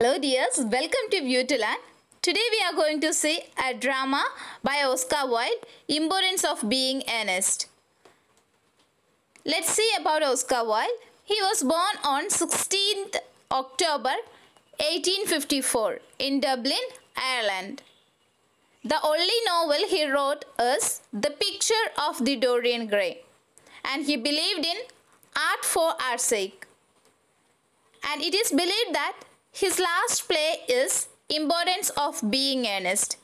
Hello dears, welcome to Beautyland. Today we are going to see a drama by Oscar Wilde, Importance of Being Earnest. Let's see about Oscar Wilde. He was born on 16th October 1854 in Dublin, Ireland. The only novel he wrote is The Picture of the Dorian Gray and he believed in art for art's sake. And it is believed that his last play is Importance of Being Earnest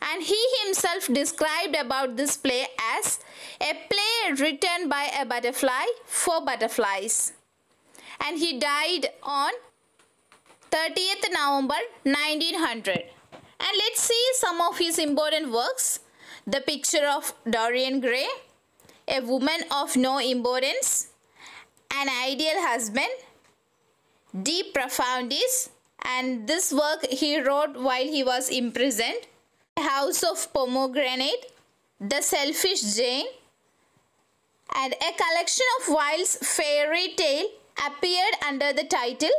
and he himself described about this play as a play written by a butterfly for butterflies. And he died on 30th November 1900. And let's see some of his important works. The picture of Dorian Gray, a woman of no importance, an ideal husband, Deep Profundis, and this work he wrote while he was imprisoned. House of Pomegranate, The Selfish Jane, and a collection of Wilde's fairy tale appeared under the title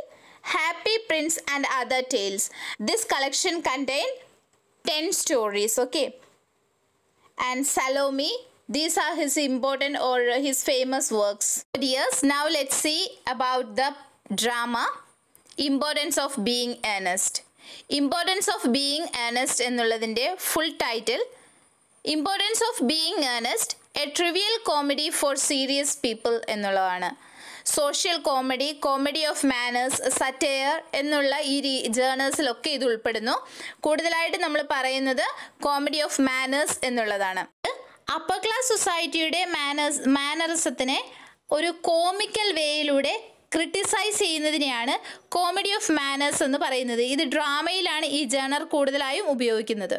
Happy Prince and Other Tales. This collection contained 10 stories, okay. And Salome, these are his important or his famous works. Dears, now let's see about the drama importance of being Earnest importance of being Earnest എന്നുള്ളതിൻ്റെ full title importance of being Earnest a trivial comedy for serious people എന്നുള്ളതാണ് social comedy comedy of manners satire എന്നുള്ള ഈ ജേണേഴ്സിലൊക്കെ ഇത് ഉൾപ്പെടുന്നു കൂടുതലായിട്ട് നമ്മൾ പറയുന്നത് കോമഡി ഓഫ് മാനേഴ്സ് എന്നുള്ളതാണ് അപ്പർ ക്ലാസ് സൊസൈറ്റിയുടെ മാനേഴ്സ് മാനറിസത്തിനെ ഒരു കോമിക്കൽ വേയിലൂടെ ക്രിട്ടിസൈസ് ചെയ്യുന്നതിനെയാണ് കോമഡി ഓഫ് മാനേഴ്സ് എന്ന് പറയുന്നത് ഇത് ഡ്രാമയിലാണ് ഈ ജേണർ കൂടുതലായും ഉപയോഗിക്കുന്നത്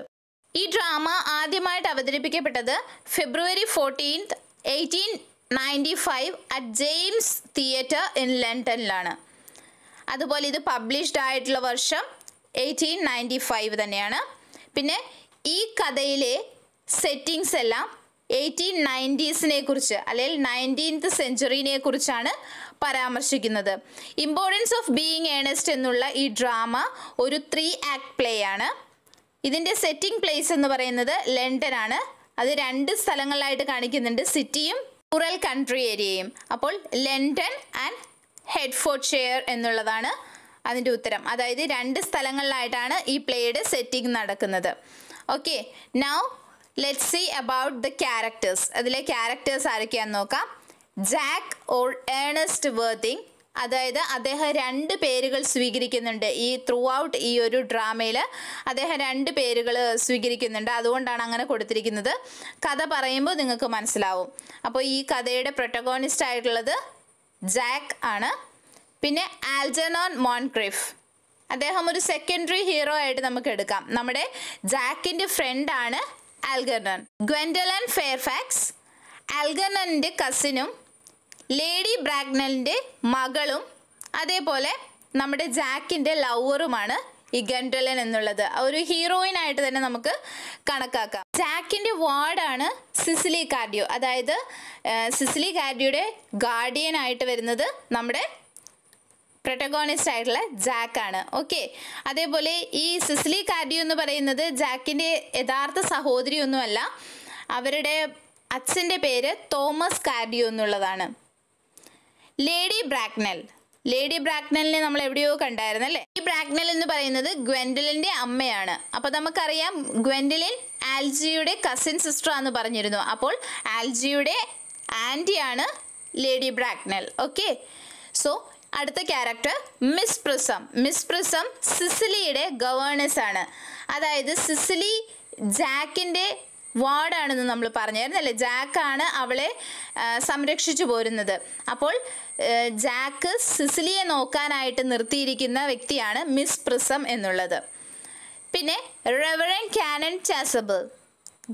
ഈ ഡ്രാമ ആദ്യമായിട്ട് അവതരിപ്പിക്കപ്പെട്ടത് February fourteenth eighteen ninety five at James theatre in ലണ്ടനിലാണ് അതുപോലെ ഇത് പബ്ലിഷ്ഡ് ആയിട്ടുള്ള വർഷം എയ്റ്റീൻ നയൻറ്റി ഫൈവ് തന്നെയാണ് പിന്നെ ഈ കഥയിലെ സെറ്റിങ്സ് എല്ലാം എയ്റ്റീൻ നയൻറ്റീസിനെ കുറിച്ച് അല്ലെങ്കിൽ നയൻറ്റീൻത്ത് സെഞ്ചുറിനെ കുറിച്ചാണ് പരാമർശിക്കുന്നത് ഇമ്പോർട്ടൻസ് ഓഫ് ബീയിങ് ഏണസ്റ്റ് എന്നുള്ള ഈ ഡ്രാമ ഒരു ത്രീ ആക്ട് പ്ലേ ആണ് ഇതിൻ്റെ സെറ്റിംഗ് പ്ലേസ് എന്ന് പറയുന്നത് ലണ്ടൻ ആണ് അത് രണ്ട് സ്ഥലങ്ങളിലായിട്ട് കാണിക്കുന്നുണ്ട് സിറ്റിയും റൂറൽ കൺട്രി ഏരിയയും അപ്പോൾ ലണ്ടൻ ആൻഡ് ഹെഡ്ഫോർട്ട് ഷെയർ എന്നുള്ളതാണ് അതിൻ്റെ ഉത്തരം അതായത് രണ്ട് സ്ഥലങ്ങളിലായിട്ടാണ് ഈ പ്ലേയുടെ സെറ്റിംഗ് നടക്കുന്നത് okay now let see about the characters അതിലെ ക്യാരക്ടേഴ്സ് ആരൊക്കെയാണെന്ന് നോക്കാം ജാക്ക് ഓൾ ഏണസ്റ്റ് വേർത്തിങ് അതായത് അദ്ദേഹം രണ്ട് പേരുകൾ സ്വീകരിക്കുന്നുണ്ട് ഈ ത്രൂ ഔട്ട് ഈ ഒരു ഡ്രാമയിൽ അദ്ദേഹം രണ്ട് പേരുകൾ സ്വീകരിക്കുന്നുണ്ട് അതുകൊണ്ടാണ് അങ്ങനെ കൊടുത്തിരിക്കുന്നത് കഥ പറയുമ്പോൾ നിങ്ങൾക്ക് മനസ്സിലാവും അപ്പോൾ ഈ കഥയുടെ പ്രൊട്ടഗോണിസ്റ്റ് ആയിട്ടുള്ളത് ജാക്ക് ആണ് പിന്നെ ആൽജനോൺ മോൺക്രിഫ് അദ്ദേഹം ഒരു സെക്കൻഡറി ഹീറോ ആയിട്ട് നമുക്ക് എടുക്കാം നമ്മുടെ ജാക്കിൻ്റെ ഫ്രണ്ടാണ് ആൽഗർനൻ ഗ്വെൻഡലൻ ഫെയർഫാക്സ് ആൽഗർനൻ്റെ കസിനും ലേഡി ബ്രാഗ്നലിൻ്റെ മകളും അതേപോലെ നമ്മുടെ ജാക്കിൻ്റെ ലവറുമാണ് ഈ ഗൻഡലൻ എന്നുള്ളത് ഒരു ഹീറോയിൻ ആയിട്ട് തന്നെ നമുക്ക് കണക്കാക്കാം ജാക്കിൻ്റെ വാർഡാണ് സിസിലി കാർഡിയോ അതായത് സിസിലി കാർഡിയോയുടെ ഗാർഡിയൻ ആയിട്ട് വരുന്നത് നമ്മുടെ പ്രൊട്ടഗോണിസ്റ്റ് ആയിട്ടുള്ള ജാക്കാണ് ഓക്കെ അതേപോലെ ഈ സിസിലി കാർഡിയോ എന്ന് പറയുന്നത് ജാക്കിൻ്റെ യഥാർത്ഥ സഹോദരിയൊന്നുമല്ല അവരുടെ അച്ഛൻ്റെ പേര് തോമസ് കാർഡിയോ എന്നുള്ളതാണ് ലേഡി ബ്രാക്നൽ ലേഡി ബ്രാക്നലിനെ നമ്മൾ എവിടെയോ കണ്ടായിരുന്നല്ലേ ഈ ബ്രാക്നൽ എന്ന് പറയുന്നത് ഗ്വെൻഡലിൻ്റെ അമ്മയാണ് അപ്പോൾ നമുക്കറിയാം ഗ്വൻഡലിൻ ആൽജിയുടെ കസിൻ സിസ്റ്റർ ആണെന്ന് പറഞ്ഞിരുന്നു അപ്പോൾ ആൽജിയുടെ ആൻറ്റിയാണ് ലേഡി ബ്രാക്നൽ ഓക്കെ സോ അടുത്ത character Miss Prism Miss Prism സിസിലിയുടെ ഗവേണസ് ആണ് അതായത് സിസിലി ജാക്കിൻ്റെ വാർഡാണെന്ന് നമ്മൾ പറഞ്ഞായിരുന്നല്ലേ ജാക്കാണ് അവളെ സംരക്ഷിച്ചു പോരുന്നത് അപ്പോൾ ജാക്ക് സിസിലിയെ നോക്കാനായിട്ട് നിർത്തിയിരിക്കുന്ന വ്യക്തിയാണ് മിസ് പ്രിസം എന്നുള്ളത് പിന്നെ Reverend Canon Chasuble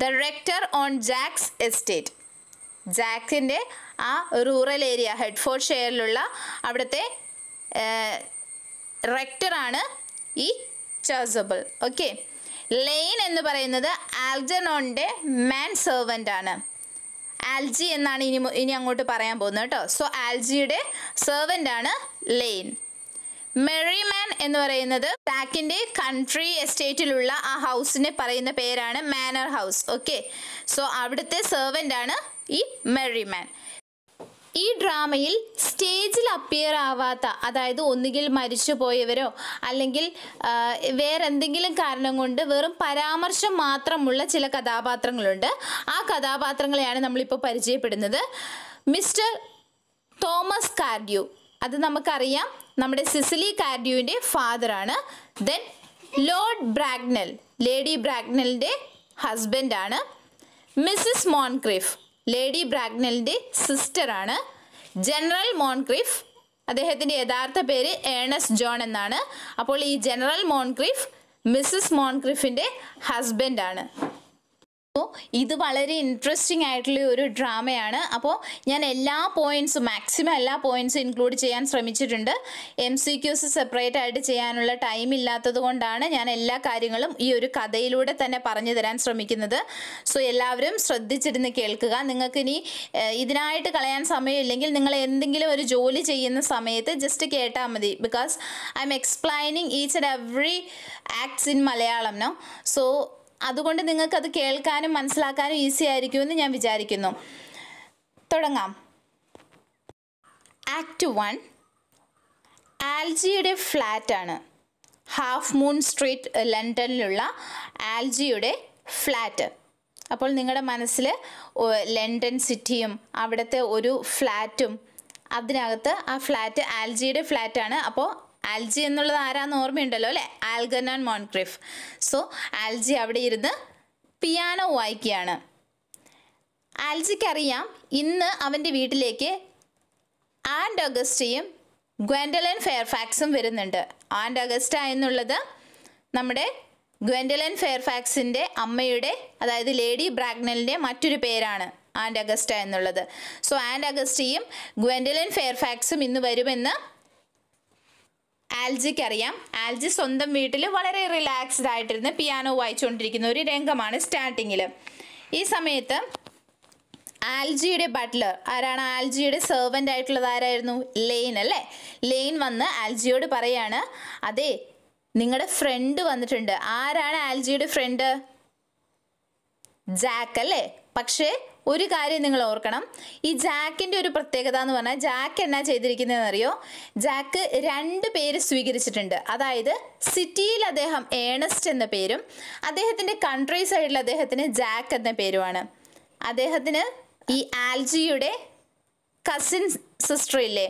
the rector on Jack's estate ജാക്കിൻ്റെ ആ റൂറൽ ഏരിയ ഹെഡ്ഫോർഡ് ഷെയറിലുള്ള അവിടുത്തെ റെക്ടറാണ് ഈ ചാസബിൾ ഓക്കെ ലെയിൻ എന്ന് പറയുന്നത് ആൽജനോണിൻ്റെ മാൻ സെർവൻ്റ് ആണ് ആൽജി എന്നാണ് ഇനി ഇനി അങ്ങോട്ട് പറയാൻ പോകുന്നത് കേട്ടോ സോ ആൽജിയുടെ സെർവൻ്റ് ആണ് ലെയിൻ മെറിമാൻ എന്ന് പറയുന്നത് ടാക്കിൻ്റെ കൺട്രി എസ്റ്റേറ്റിലുള്ള ആ ഹൗസിനെ പറയുന്ന പേരാണ് മാനർ ഹൗസ് ഓക്കെ സോ അവിടുത്തെ സെർവൻ്റ് ആണ് ഈ മെറിമാൻ ഈ ഡ്രാമയിൽ സ്റ്റേജിൽ അപ്പിയർ ആവാത്ത അതായത് ഒന്നുകിൽ മരിച്ചു പോയവരോ അല്ലെങ്കിൽ വേറെന്തെങ്കിലും കാരണം കൊണ്ട് വെറും പരാമർശം മാത്രമുള്ള ചില കഥാപാത്രങ്ങളുണ്ട് ആ കഥാപാത്രങ്ങളെയാണ് നമ്മളിപ്പോൾ പരിചയപ്പെടുന്നത് മിസ്റ്റർ തോമസ് കാർഡ്യു അത് നമുക്കറിയാം നമ്മുടെ സിസിലി കാർഡ്യുവിൻ്റെ ഫാദറാണ് ദെൻ ലോർഡ് ബ്രാഗ്നൽ ലേഡി ബ്രാഗ്നലിൻ്റെ ഹസ്ബൻഡാണ് മിസ്സിസ് മോൺക്രിഫ് ലേഡി ബ്രാഗ്നലിൻ്റെ സിസ്റ്ററാണ് ജനറൽ മോൺക്രിഫ് അദ്ദേഹത്തിൻ്റെ യഥാർത്ഥ പേര് ഏണസ് ജോൺ എന്നാണ് അപ്പോൾ ഈ ജനറൽ മോൺക്രിഫ് മിസ്സസ് മോൺക്രിഫിൻ്റെ ഹസ്ബൻഡാണ് അപ്പോൾ ഇത് വളരെ ഇൻട്രസ്റ്റിംഗ് ആയിട്ടുള്ള ഒരു ഡ്രാമയാണ് അപ്പോൾ ഞാൻ എല്ലാ പോയിന്റ്സും മാക്സിമം എല്ലാ പോയിന്റ്സും ഇൻക്ലൂഡ് ചെയ്യാൻ ശ്രമിച്ചിട്ടുണ്ട് എം സി ക്യൂസ് സെപ്പറേറ്റ് ആയിട്ട് ചെയ്യാനുള്ള ടൈം ഇല്ലാത്തത് കൊണ്ടാണ് ഞാൻ എല്ലാ കാര്യങ്ങളും ഈ ഒരു കഥയിലൂടെ തന്നെ പറഞ്ഞു തരാൻ ശ്രമിക്കുന്നത് സോ എല്ലാവരും ശ്രദ്ധിച്ചിരുന്ന് കേൾക്കുക നിങ്ങൾക്ക് ഇനി ഇതിനായിട്ട് കളയാൻ സമയമില്ലെങ്കിൽ നിങ്ങൾ എന്തെങ്കിലും ഒരു ജോലി ചെയ്യുന്ന സമയത്ത് ജസ്റ്റ് കേട്ടാൽ മതി because I'm explaining each and every acts in Malayalam no so അതുകൊണ്ട് നിങ്ങൾക്കത് കേൾക്കാനും മനസ്സിലാക്കാനും ഈസി ആയിരിക്കുമെന്ന് ഞാൻ വിചാരിക്കുന്നു തുടങ്ങാം ആക്ട് വൺ ആൽജിയുടെ ഫ്ലാറ്റാണ് ഹാഫ് മൂൺ സ്ട്രീറ്റ് ലണ്ടനിലുള്ള ആൽജിയുടെ ഫ്ലാറ്റ് അപ്പോൾ നിങ്ങളുടെ മനസ്സിൽ ലണ്ടൻ സിറ്റിയും അവിടുത്തെ ഒരു ഫ്ലാറ്റും അതിനകത്ത് ആ ഫ്ലാറ്റ് ആൽജിയുടെ ഫ്ലാറ്റാണ് അപ്പോൾ ആൽജി എന്നുള്ളത് ആരാന്ന് ഓർമ്മയുണ്ടല്ലോ അല്ലേ ആൽഗനാൻ മോൺക്രിഫ് സോ ആൽജി അവിടെ ഇരുന്ന് പിയാനോ വായിക്കുകയാണ് ആൽജിക്കറിയാം ഇന്ന് അവൻ്റെ വീട്ടിലേക്ക് ആൻഡ് അഗസ്റ്റയും ഗ്വൻഡലൻ ഫെയർഫാക്സും വരുന്നുണ്ട് ആൻഡ് അഗസ്റ്റ എന്നുള്ളത് നമ്മുടെ ഗ്വൻഡലൻ ഫെയർഫാക്സിൻ്റെ അമ്മയുടെ അതായത് ലേഡി ബ്രാഗ്നലിൻ്റെ മറ്റൊരു പേരാണ് ആൻഡ് അഗസ്റ്റ എന്നുള്ളത് സോ ആൻഡ് അഗസ്റ്റയും ഗ്വൻഡലൻ ഫെയർഫാക്സും ഇന്ന് വരുമെന്ന് ആൽജിക്ക് അറിയാം ആൽജി സ്വന്തം വീട്ടിൽ വളരെ റിലാക്സ്ഡ് ആയിട്ടിരുന്ന് പിയാനോ വായിച്ചുകൊണ്ടിരിക്കുന്ന ഒരു രംഗമാണ് സ്റ്റാർട്ടിങ്ങിൽ ഈ സമയത്ത് ആൽജിയുടെ ബട്ട്ലർ ആരാണ് ആൽജിയുടെ സെർവൻ്റ് ആയിട്ടുള്ളത് ആരായിരുന്നു ലെയിൻ അല്ലേ ലെയിൻ വന്ന് ആൽജിയോട് പറയാണ് അതെ നിങ്ങളുടെ ഫ്രണ്ട് വന്നിട്ടുണ്ട് ആരാണ് ആൽജിയുടെ ഫ്രണ്ട് ജാക്ക് അല്ലേ പക്ഷേ ഒരു കാര്യം നിങ്ങൾ ഓർക്കണം ഈ ജാക്കിൻ്റെ ഒരു പ്രത്യേകത എന്ന് പറഞ്ഞാൽ ജാക്ക് എന്നാ അറിയോ ജാക്ക് രണ്ട് പേര് സ്വീകരിച്ചിട്ടുണ്ട് അതായത് സിറ്റിയിൽ അദ്ദേഹം ഏണസ്റ്റ് എന്ന പേരും അദ്ദേഹത്തിൻ്റെ കൺട്രി സൈഡിൽ അദ്ദേഹത്തിന് ജാക്ക് എന്ന പേരുമാണ് അദ്ദേഹത്തിന് ഈ ആൽജിയുടെ കസിൻ സിസ്റ്റർ ഇല്ലേ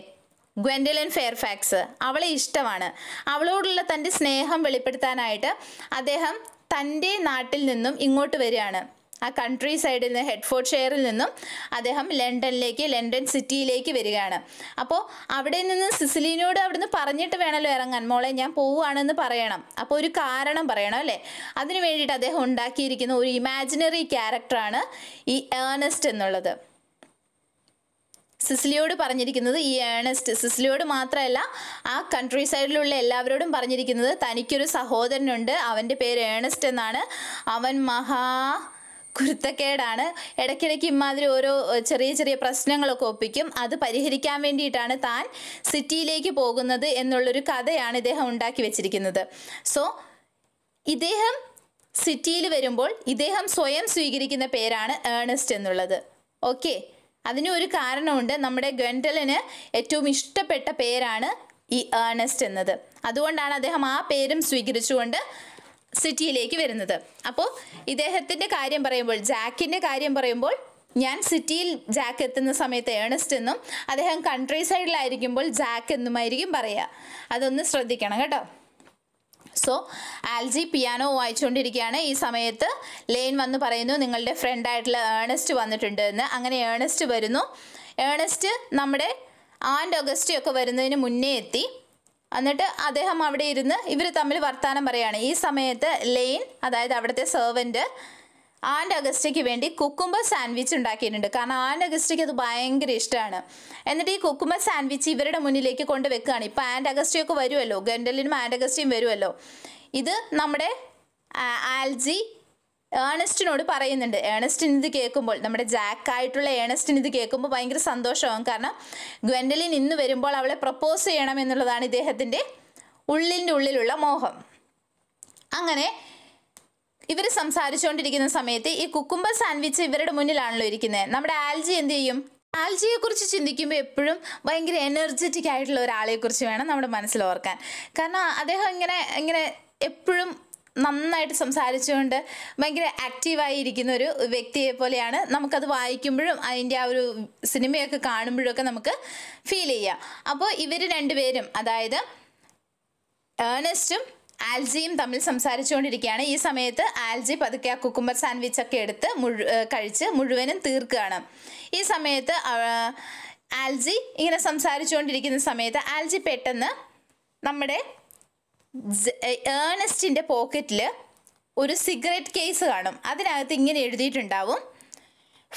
ഗ്വൻഡലൻ ഫെയർഫാക്സ് അവളെ ഇഷ്ടമാണ് അവളോടുള്ള തൻ്റെ സ്നേഹം വെളിപ്പെടുത്താനായിട്ട് അദ്ദേഹം തൻ്റെ നാട്ടിൽ നിന്നും ഇങ്ങോട്ട് വരികയാണ് ആ കൺട്രി സൈഡിൽ നിന്ന് ഹെഡ്ഫോർഡ് ഷെയറിൽ നിന്നും അദ്ദേഹം ലണ്ടനിലേക്ക് ലണ്ടൻ സിറ്റിയിലേക്ക് വരികയാണ് അപ്പോൾ അവിടെ നിന്ന് സിസിലിനോട് അവിടുന്ന് പറഞ്ഞിട്ട് വേണമല്ലോ ഇറങ്ങാൻ മോളെ ഞാൻ പോവുകയാണെന്ന് പറയണം അപ്പോൾ ഒരു കാരണം പറയണം അല്ലേ അതിന് വേണ്ടിയിട്ട് അദ്ദേഹം ഉണ്ടാക്കിയിരിക്കുന്ന ഒരു ഇമാജിനറി ക്യാരക്ടറാണ് ഈ ഏണസ്റ്റ് എന്നുള്ളത് സിസിലിയോട് പറഞ്ഞിരിക്കുന്നത് ഈ ഏണസ്റ്റ് സിസിലിയോട് മാത്രമല്ല ആ കൺട്രി സൈഡിലുള്ള എല്ലാവരോടും പറഞ്ഞിരിക്കുന്നത് തനിക്കൊരു സഹോദരനുണ്ട് അവൻ്റെ പേര് ഏണസ്റ്റ് എന്നാണ് അവൻ മഹാ കുരുത്തക്കേടാണ് ഇടയ്ക്കിടയ്ക്ക് ഇമാതിരി ഓരോ ചെറിയ ചെറിയ പ്രശ്നങ്ങളൊക്കെ ഒപ്പിക്കും അത് പരിഹരിക്കാൻ വേണ്ടിയിട്ടാണ് താൻ സിറ്റിയിലേക്ക് പോകുന്നത് എന്നുള്ളൊരു കഥയാണ് ഇദ്ദേഹം ഉണ്ടാക്കി വെച്ചിരിക്കുന്നത് സോ ഇദ്ദേഹം സിറ്റിയിൽ വരുമ്പോൾ ഇദ്ദേഹം സ്വയം സ്വീകരിക്കുന്ന പേരാണ് ഏണസ്റ്റ് എന്നുള്ളത് ഓക്കെ അതിന് ഒരു കാരണമുണ്ട് നമ്മുടെ ഗണ്ടലിന് ഏറ്റവും ഇഷ്ടപ്പെട്ട പേരാണ് ഈ ഏണസ്റ്റ് എന്നത് അതുകൊണ്ടാണ് അദ്ദേഹം ആ പേരും സ്വീകരിച്ചുകൊണ്ട് സിറ്റിയിലേക്ക് വരുന്നത് അപ്പോൾ ഇദ്ദേഹത്തിൻ്റെ കാര്യം പറയുമ്പോൾ ജാക്കിൻ്റെ കാര്യം പറയുമ്പോൾ ഞാൻ സിറ്റിയിൽ ജാക്ക് എത്തുന്ന സമയത്ത് ഏണസ്റ്റ് എന്നും അദ്ദേഹം കൺട്രി സൈഡിലായിരിക്കുമ്പോൾ ജാക്ക് എന്നുമായിരിക്കും പറയുക അതൊന്ന് ശ്രദ്ധിക്കണം കേട്ടോ സോ ആൽജി പിയാനോ വായിച്ചുകൊണ്ടിരിക്കുകയാണ് ഈ സമയത്ത് ലെയിൻ വന്ന് പറയുന്നു നിങ്ങളുടെ ഫ്രണ്ടായിട്ടുള്ള ഏണസ്റ്റ് വന്നിട്ടുണ്ട് എന്ന് അങ്ങനെ ഏണസ്റ്റ് വരുന്നു ഏണസ്റ്റ് നമ്മുടെ ആൻഡ് ഒഗസ്റ്റ് ഒക്കെ വരുന്നതിന് മുന്നേ എത്തി എന്നിട്ട് അദ്ദേഹം അവിടെ ഇരുന്ന് ഇവർ തമ്മിൽ വർത്തമാനം പറയാണ് ഈ സമയത്ത് ലെയിൻ അതായത് അവിടുത്തെ സെർവൻറ്റ് ആൻഡ് അഗസ്റ്റയ്ക്ക് വേണ്ടി കുക്കുമ്പ സാൻഡ്വിച്ച് ഉണ്ടാക്കിയിട്ടുണ്ട് കാരണം ആൻഡ് അഗസ്റ്റയ്ക്ക് അത് ഭയങ്കര ഇഷ്ടമാണ് എന്നിട്ട് ഈ കുക്കുമ്പ സാൻഡ്വിച്ച് ഇവരുടെ മുന്നിലേക്ക് കൊണ്ട് വെക്കുകയാണ് ഇപ്പോൾ ആൻഡ് അഗസ്റ്റയൊക്കെ വരുമല്ലോ ഗണ്ടലിനും ആൻഡ് അഗസ്റ്റയും വരുമല്ലോ ഇത് നമ്മുടെ ആൽജി ഏണസ്റ്റിനോട് പറയുന്നുണ്ട് ഏണസ്റ്റിന് ഇത് കേൾക്കുമ്പോൾ നമ്മുടെ ജാക്കായിട്ടുള്ള ഏണസ്റ്റിന് ഇത് കേൾക്കുമ്പോൾ ഭയങ്കര സന്തോഷമാകും കാരണം ഗ്വെൻഡലിൻ ഇന്ന് വരുമ്പോൾ അവളെ പ്രപ്പോസ് ചെയ്യണം എന്നുള്ളതാണ് ഇദ്ദേഹത്തിൻ്റെ ഉള്ളിൻ്റെ ഉള്ളിലുള്ള മോഹം അങ്ങനെ ഇവർ സംസാരിച്ചുകൊണ്ടിരിക്കുന്ന സമയത്ത് ഈ കുക്കുംബ സാൻഡ്വിച്ച് ഇവരുടെ മുന്നിലാണല്ലോ ഇരിക്കുന്നത് നമ്മുടെ ആൽജി എന്ത് ചെയ്യും ആൽജിയെ കുറിച്ച് ചിന്തിക്കുമ്പോൾ എപ്പോഴും ഭയങ്കര എനർജറ്റിക് ആയിട്ടുള്ള ഒരാളെ കുറിച്ച് വേണം നമ്മുടെ മനസ്സിൽ ഓർക്കാൻ കാരണം അദ്ദേഹം ഇങ്ങനെ ഇങ്ങനെ എപ്പോഴും നന്നായിട്ട് സംസാരിച്ചുകൊണ്ട് ഭയങ്കര ആക്റ്റീവായി ഇരിക്കുന്ന ഒരു വ്യക്തിയെ പോലെയാണ് നമുക്കത് വായിക്കുമ്പോഴും അതിൻ്റെ ആ ഒരു സിനിമയൊക്കെ കാണുമ്പോഴൊക്കെ നമുക്ക് ഫീൽ ചെയ്യാം അപ്പോൾ ഇവർ രണ്ടുപേരും അതായത് ഏണസ്റ്റും ആൽജിയും തമ്മിൽ സംസാരിച്ചുകൊണ്ടിരിക്കുകയാണ് ഈ സമയത്ത് ആൽജി പതുക്കെ ആ കുക്കുമ്പർ സാൻഡ്വിച്ച് ഒക്കെ എടുത്ത് മുഴു കഴിച്ച് മുഴുവനും തീർക്കുകയാണ് ഈ സമയത്ത് ആൽജി ഇങ്ങനെ സംസാരിച്ചുകൊണ്ടിരിക്കുന്ന സമയത്ത് ആൽജി പെട്ടെന്ന് നമ്മുടെ ഏണസ്റ്റിൻ്റെ പോക്കറ്റിൽ ഒരു സിഗരറ്റ് കേസ് കാണും അതിനകത്ത് ഇങ്ങനെ എഴുതിയിട്ടുണ്ടാവും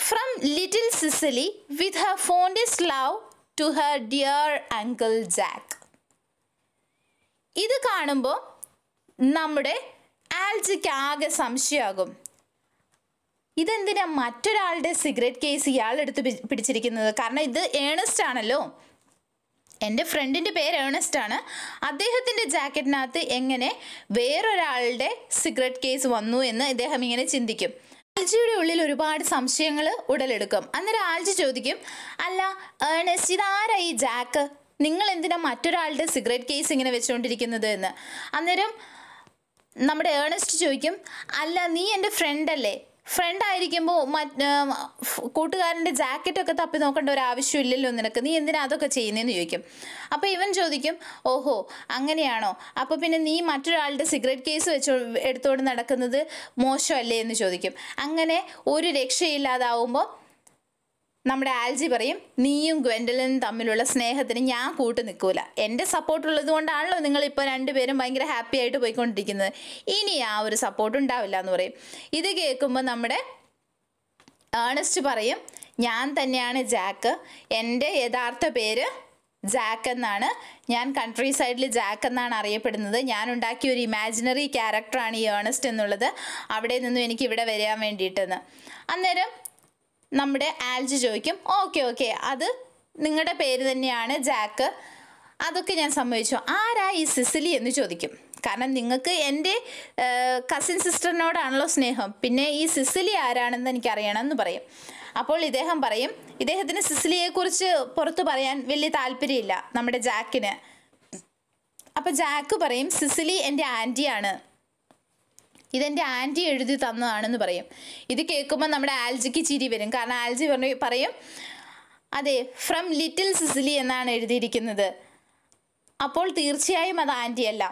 from little Cecily with her fondest love to her dear Uncle Jack ഇത് കാണുമ്പോൾ നമ്മുടെ ആൽജിക്ക് ആകെ സംശയമാകും ഇതെന്തിനാ മറ്റൊരാളുടെ സിഗരറ്റ് കേസ് ഇയാളെടുത്ത് പിടിച്ചിരിക്കുന്നത് കാരണം ഇത് ഏണസ്റ്റ് ആണല്ലോ എൻ്റെ ഫ്രണ്ടിൻ്റെ പേര് ഏണസ്റ്റ് ആണ് അദ്ദേഹത്തിൻ്റെ ജാക്കറ്റിനകത്ത് എങ്ങനെ വേറൊരാളുടെ സിഗരറ്റ് കേസ് വന്നു എന്ന് ഇദ്ദേഹം ഇങ്ങനെ ചിന്തിക്കും ആൽജിയുടെ ഉള്ളിൽ ഒരുപാട് സംശയങ്ങൾ ഉടലെടുക്കും അന്നേരം ആൽജി ചോദിക്കും അല്ല ഏണസ്റ്റ് ഇതാരാ ഈ ജാക്ക് നിങ്ങൾ എന്തിനാ മറ്റൊരാളുടെ സിഗരറ്റ് കേസ് ഇങ്ങനെ വെച്ചുകൊണ്ടിരിക്കുന്നത് എന്ന് അന്നേരം നമ്മുടെ ഏണസ്റ്റ് ചോദിക്കും അല്ല നീ എൻ്റെ ഫ്രണ്ടല്ലേ ഫ്രണ്ട് ആയിരിക്കുമ്പോൾ മറ്റ് കൂട്ടുകാരൻ്റെ ജാക്കറ്റൊക്കെ തപ്പി നോക്കേണ്ട ഒരു ആവശ്യമില്ലല്ലോ നിനക്ക് നീ എന്തിനാ അതൊക്കെ ചെയ്യുന്നതെന്ന് ചോദിക്കും അപ്പോൾ ഇവൻ ചോദിക്കും ഓഹോ അങ്ങനെയാണോ അപ്പോൾ പിന്നെ നീ മറ്റൊരാളുടെ സിഗരറ്റ് കേസ് വെച്ച് എടുത്തുകൊണ്ട് നടക്കുന്നത് മോശമല്ലേ എന്ന് ചോദിക്കും അങ്ങനെ ഒരു രക്ഷയില്ലാതാവുമ്പോൾ നമ്മുടെ ആൽജി പറയും നീയും ഗ്വെൻഡലിനും തമ്മിലുള്ള സ്നേഹത്തിന് ഞാൻ കൂട്ടു നിൽക്കൂല എൻ്റെ സപ്പോർട്ട് ഉള്ളത് കൊണ്ടാണല്ലോ നിങ്ങളിപ്പോൾ രണ്ടുപേരും ഭയങ്കര ഹാപ്പി ആയിട്ട് പോയിക്കൊണ്ടിരിക്കുന്നത് ഇനി ആ ഒരു സപ്പോർട്ട് ഉണ്ടാവില്ല എന്ന് പറയും ഇത് കേൾക്കുമ്പോൾ നമ്മുടെ ഏണസ്റ്റ് പറയും ഞാൻ തന്നെയാണ് ജാക്ക് എൻ്റെ യഥാർത്ഥ പേര് ജാക്ക് എന്നാണ് ഞാൻ കൺട്രി സൈഡിൽ ജാക്ക് എന്നാണ് അറിയപ്പെടുന്നത് ഞാൻ ഉണ്ടാക്കിയ ഒരു ഇമാജിനറി ക്യാരക്ടറാണ് ഈ ഏണസ്റ്റ് എന്നുള്ളത് അവിടെ നിന്നും എനിക്ക് ഇവിടെ വരാൻ വേണ്ടിയിട്ടെന്ന് അന്നേരം നമ്മുടെ ആൽജി ചോദിക്കും ഓക്കെ ഓക്കെ അത് നിങ്ങളുടെ പേര് തന്നെയാണ് ജാക്ക് അതൊക്കെ ഞാൻ സമ്മതിച്ചു ആരാ ഈ സിസിലി എന്ന് ചോദിക്കും കാരണം നിങ്ങൾക്ക് എൻ്റെ കസിൻ സിസ്റ്ററിനോടാണല്ലോ സ്നേഹം പിന്നെ ഈ സിസിലി ആരാണെന്ന് എനിക്കറിയണം എന്ന് പറയും അപ്പോൾ ഇദ്ദേഹം പറയും ഇദ്ദേഹത്തിന് സിസിലിയെക്കുറിച്ച് പുറത്ത് പറയാൻ വലിയ താല്പര്യമില്ല നമ്മുടെ ജാക്കിന് അപ്പോൾ ജാക്ക് പറയും സിസിലി എൻ്റെ ആൻറ്റിയാണ് ഇതെൻ്റെ ആൻറ്റി എഴുതി തന്നതാണെന്ന് പറയും ഇത് കേൾക്കുമ്പോൾ നമ്മുടെ ആൽജിക്ക് ചിരി വരും കാരണം ആൽജി പറഞ്ഞു പറയും അതെ ഫ്രം ലിറ്റിൽ സിസിലി എന്നാണ് എഴുതിയിരിക്കുന്നത് അപ്പോൾ തീർച്ചയായും അത് ആൻറ്റിയല്ല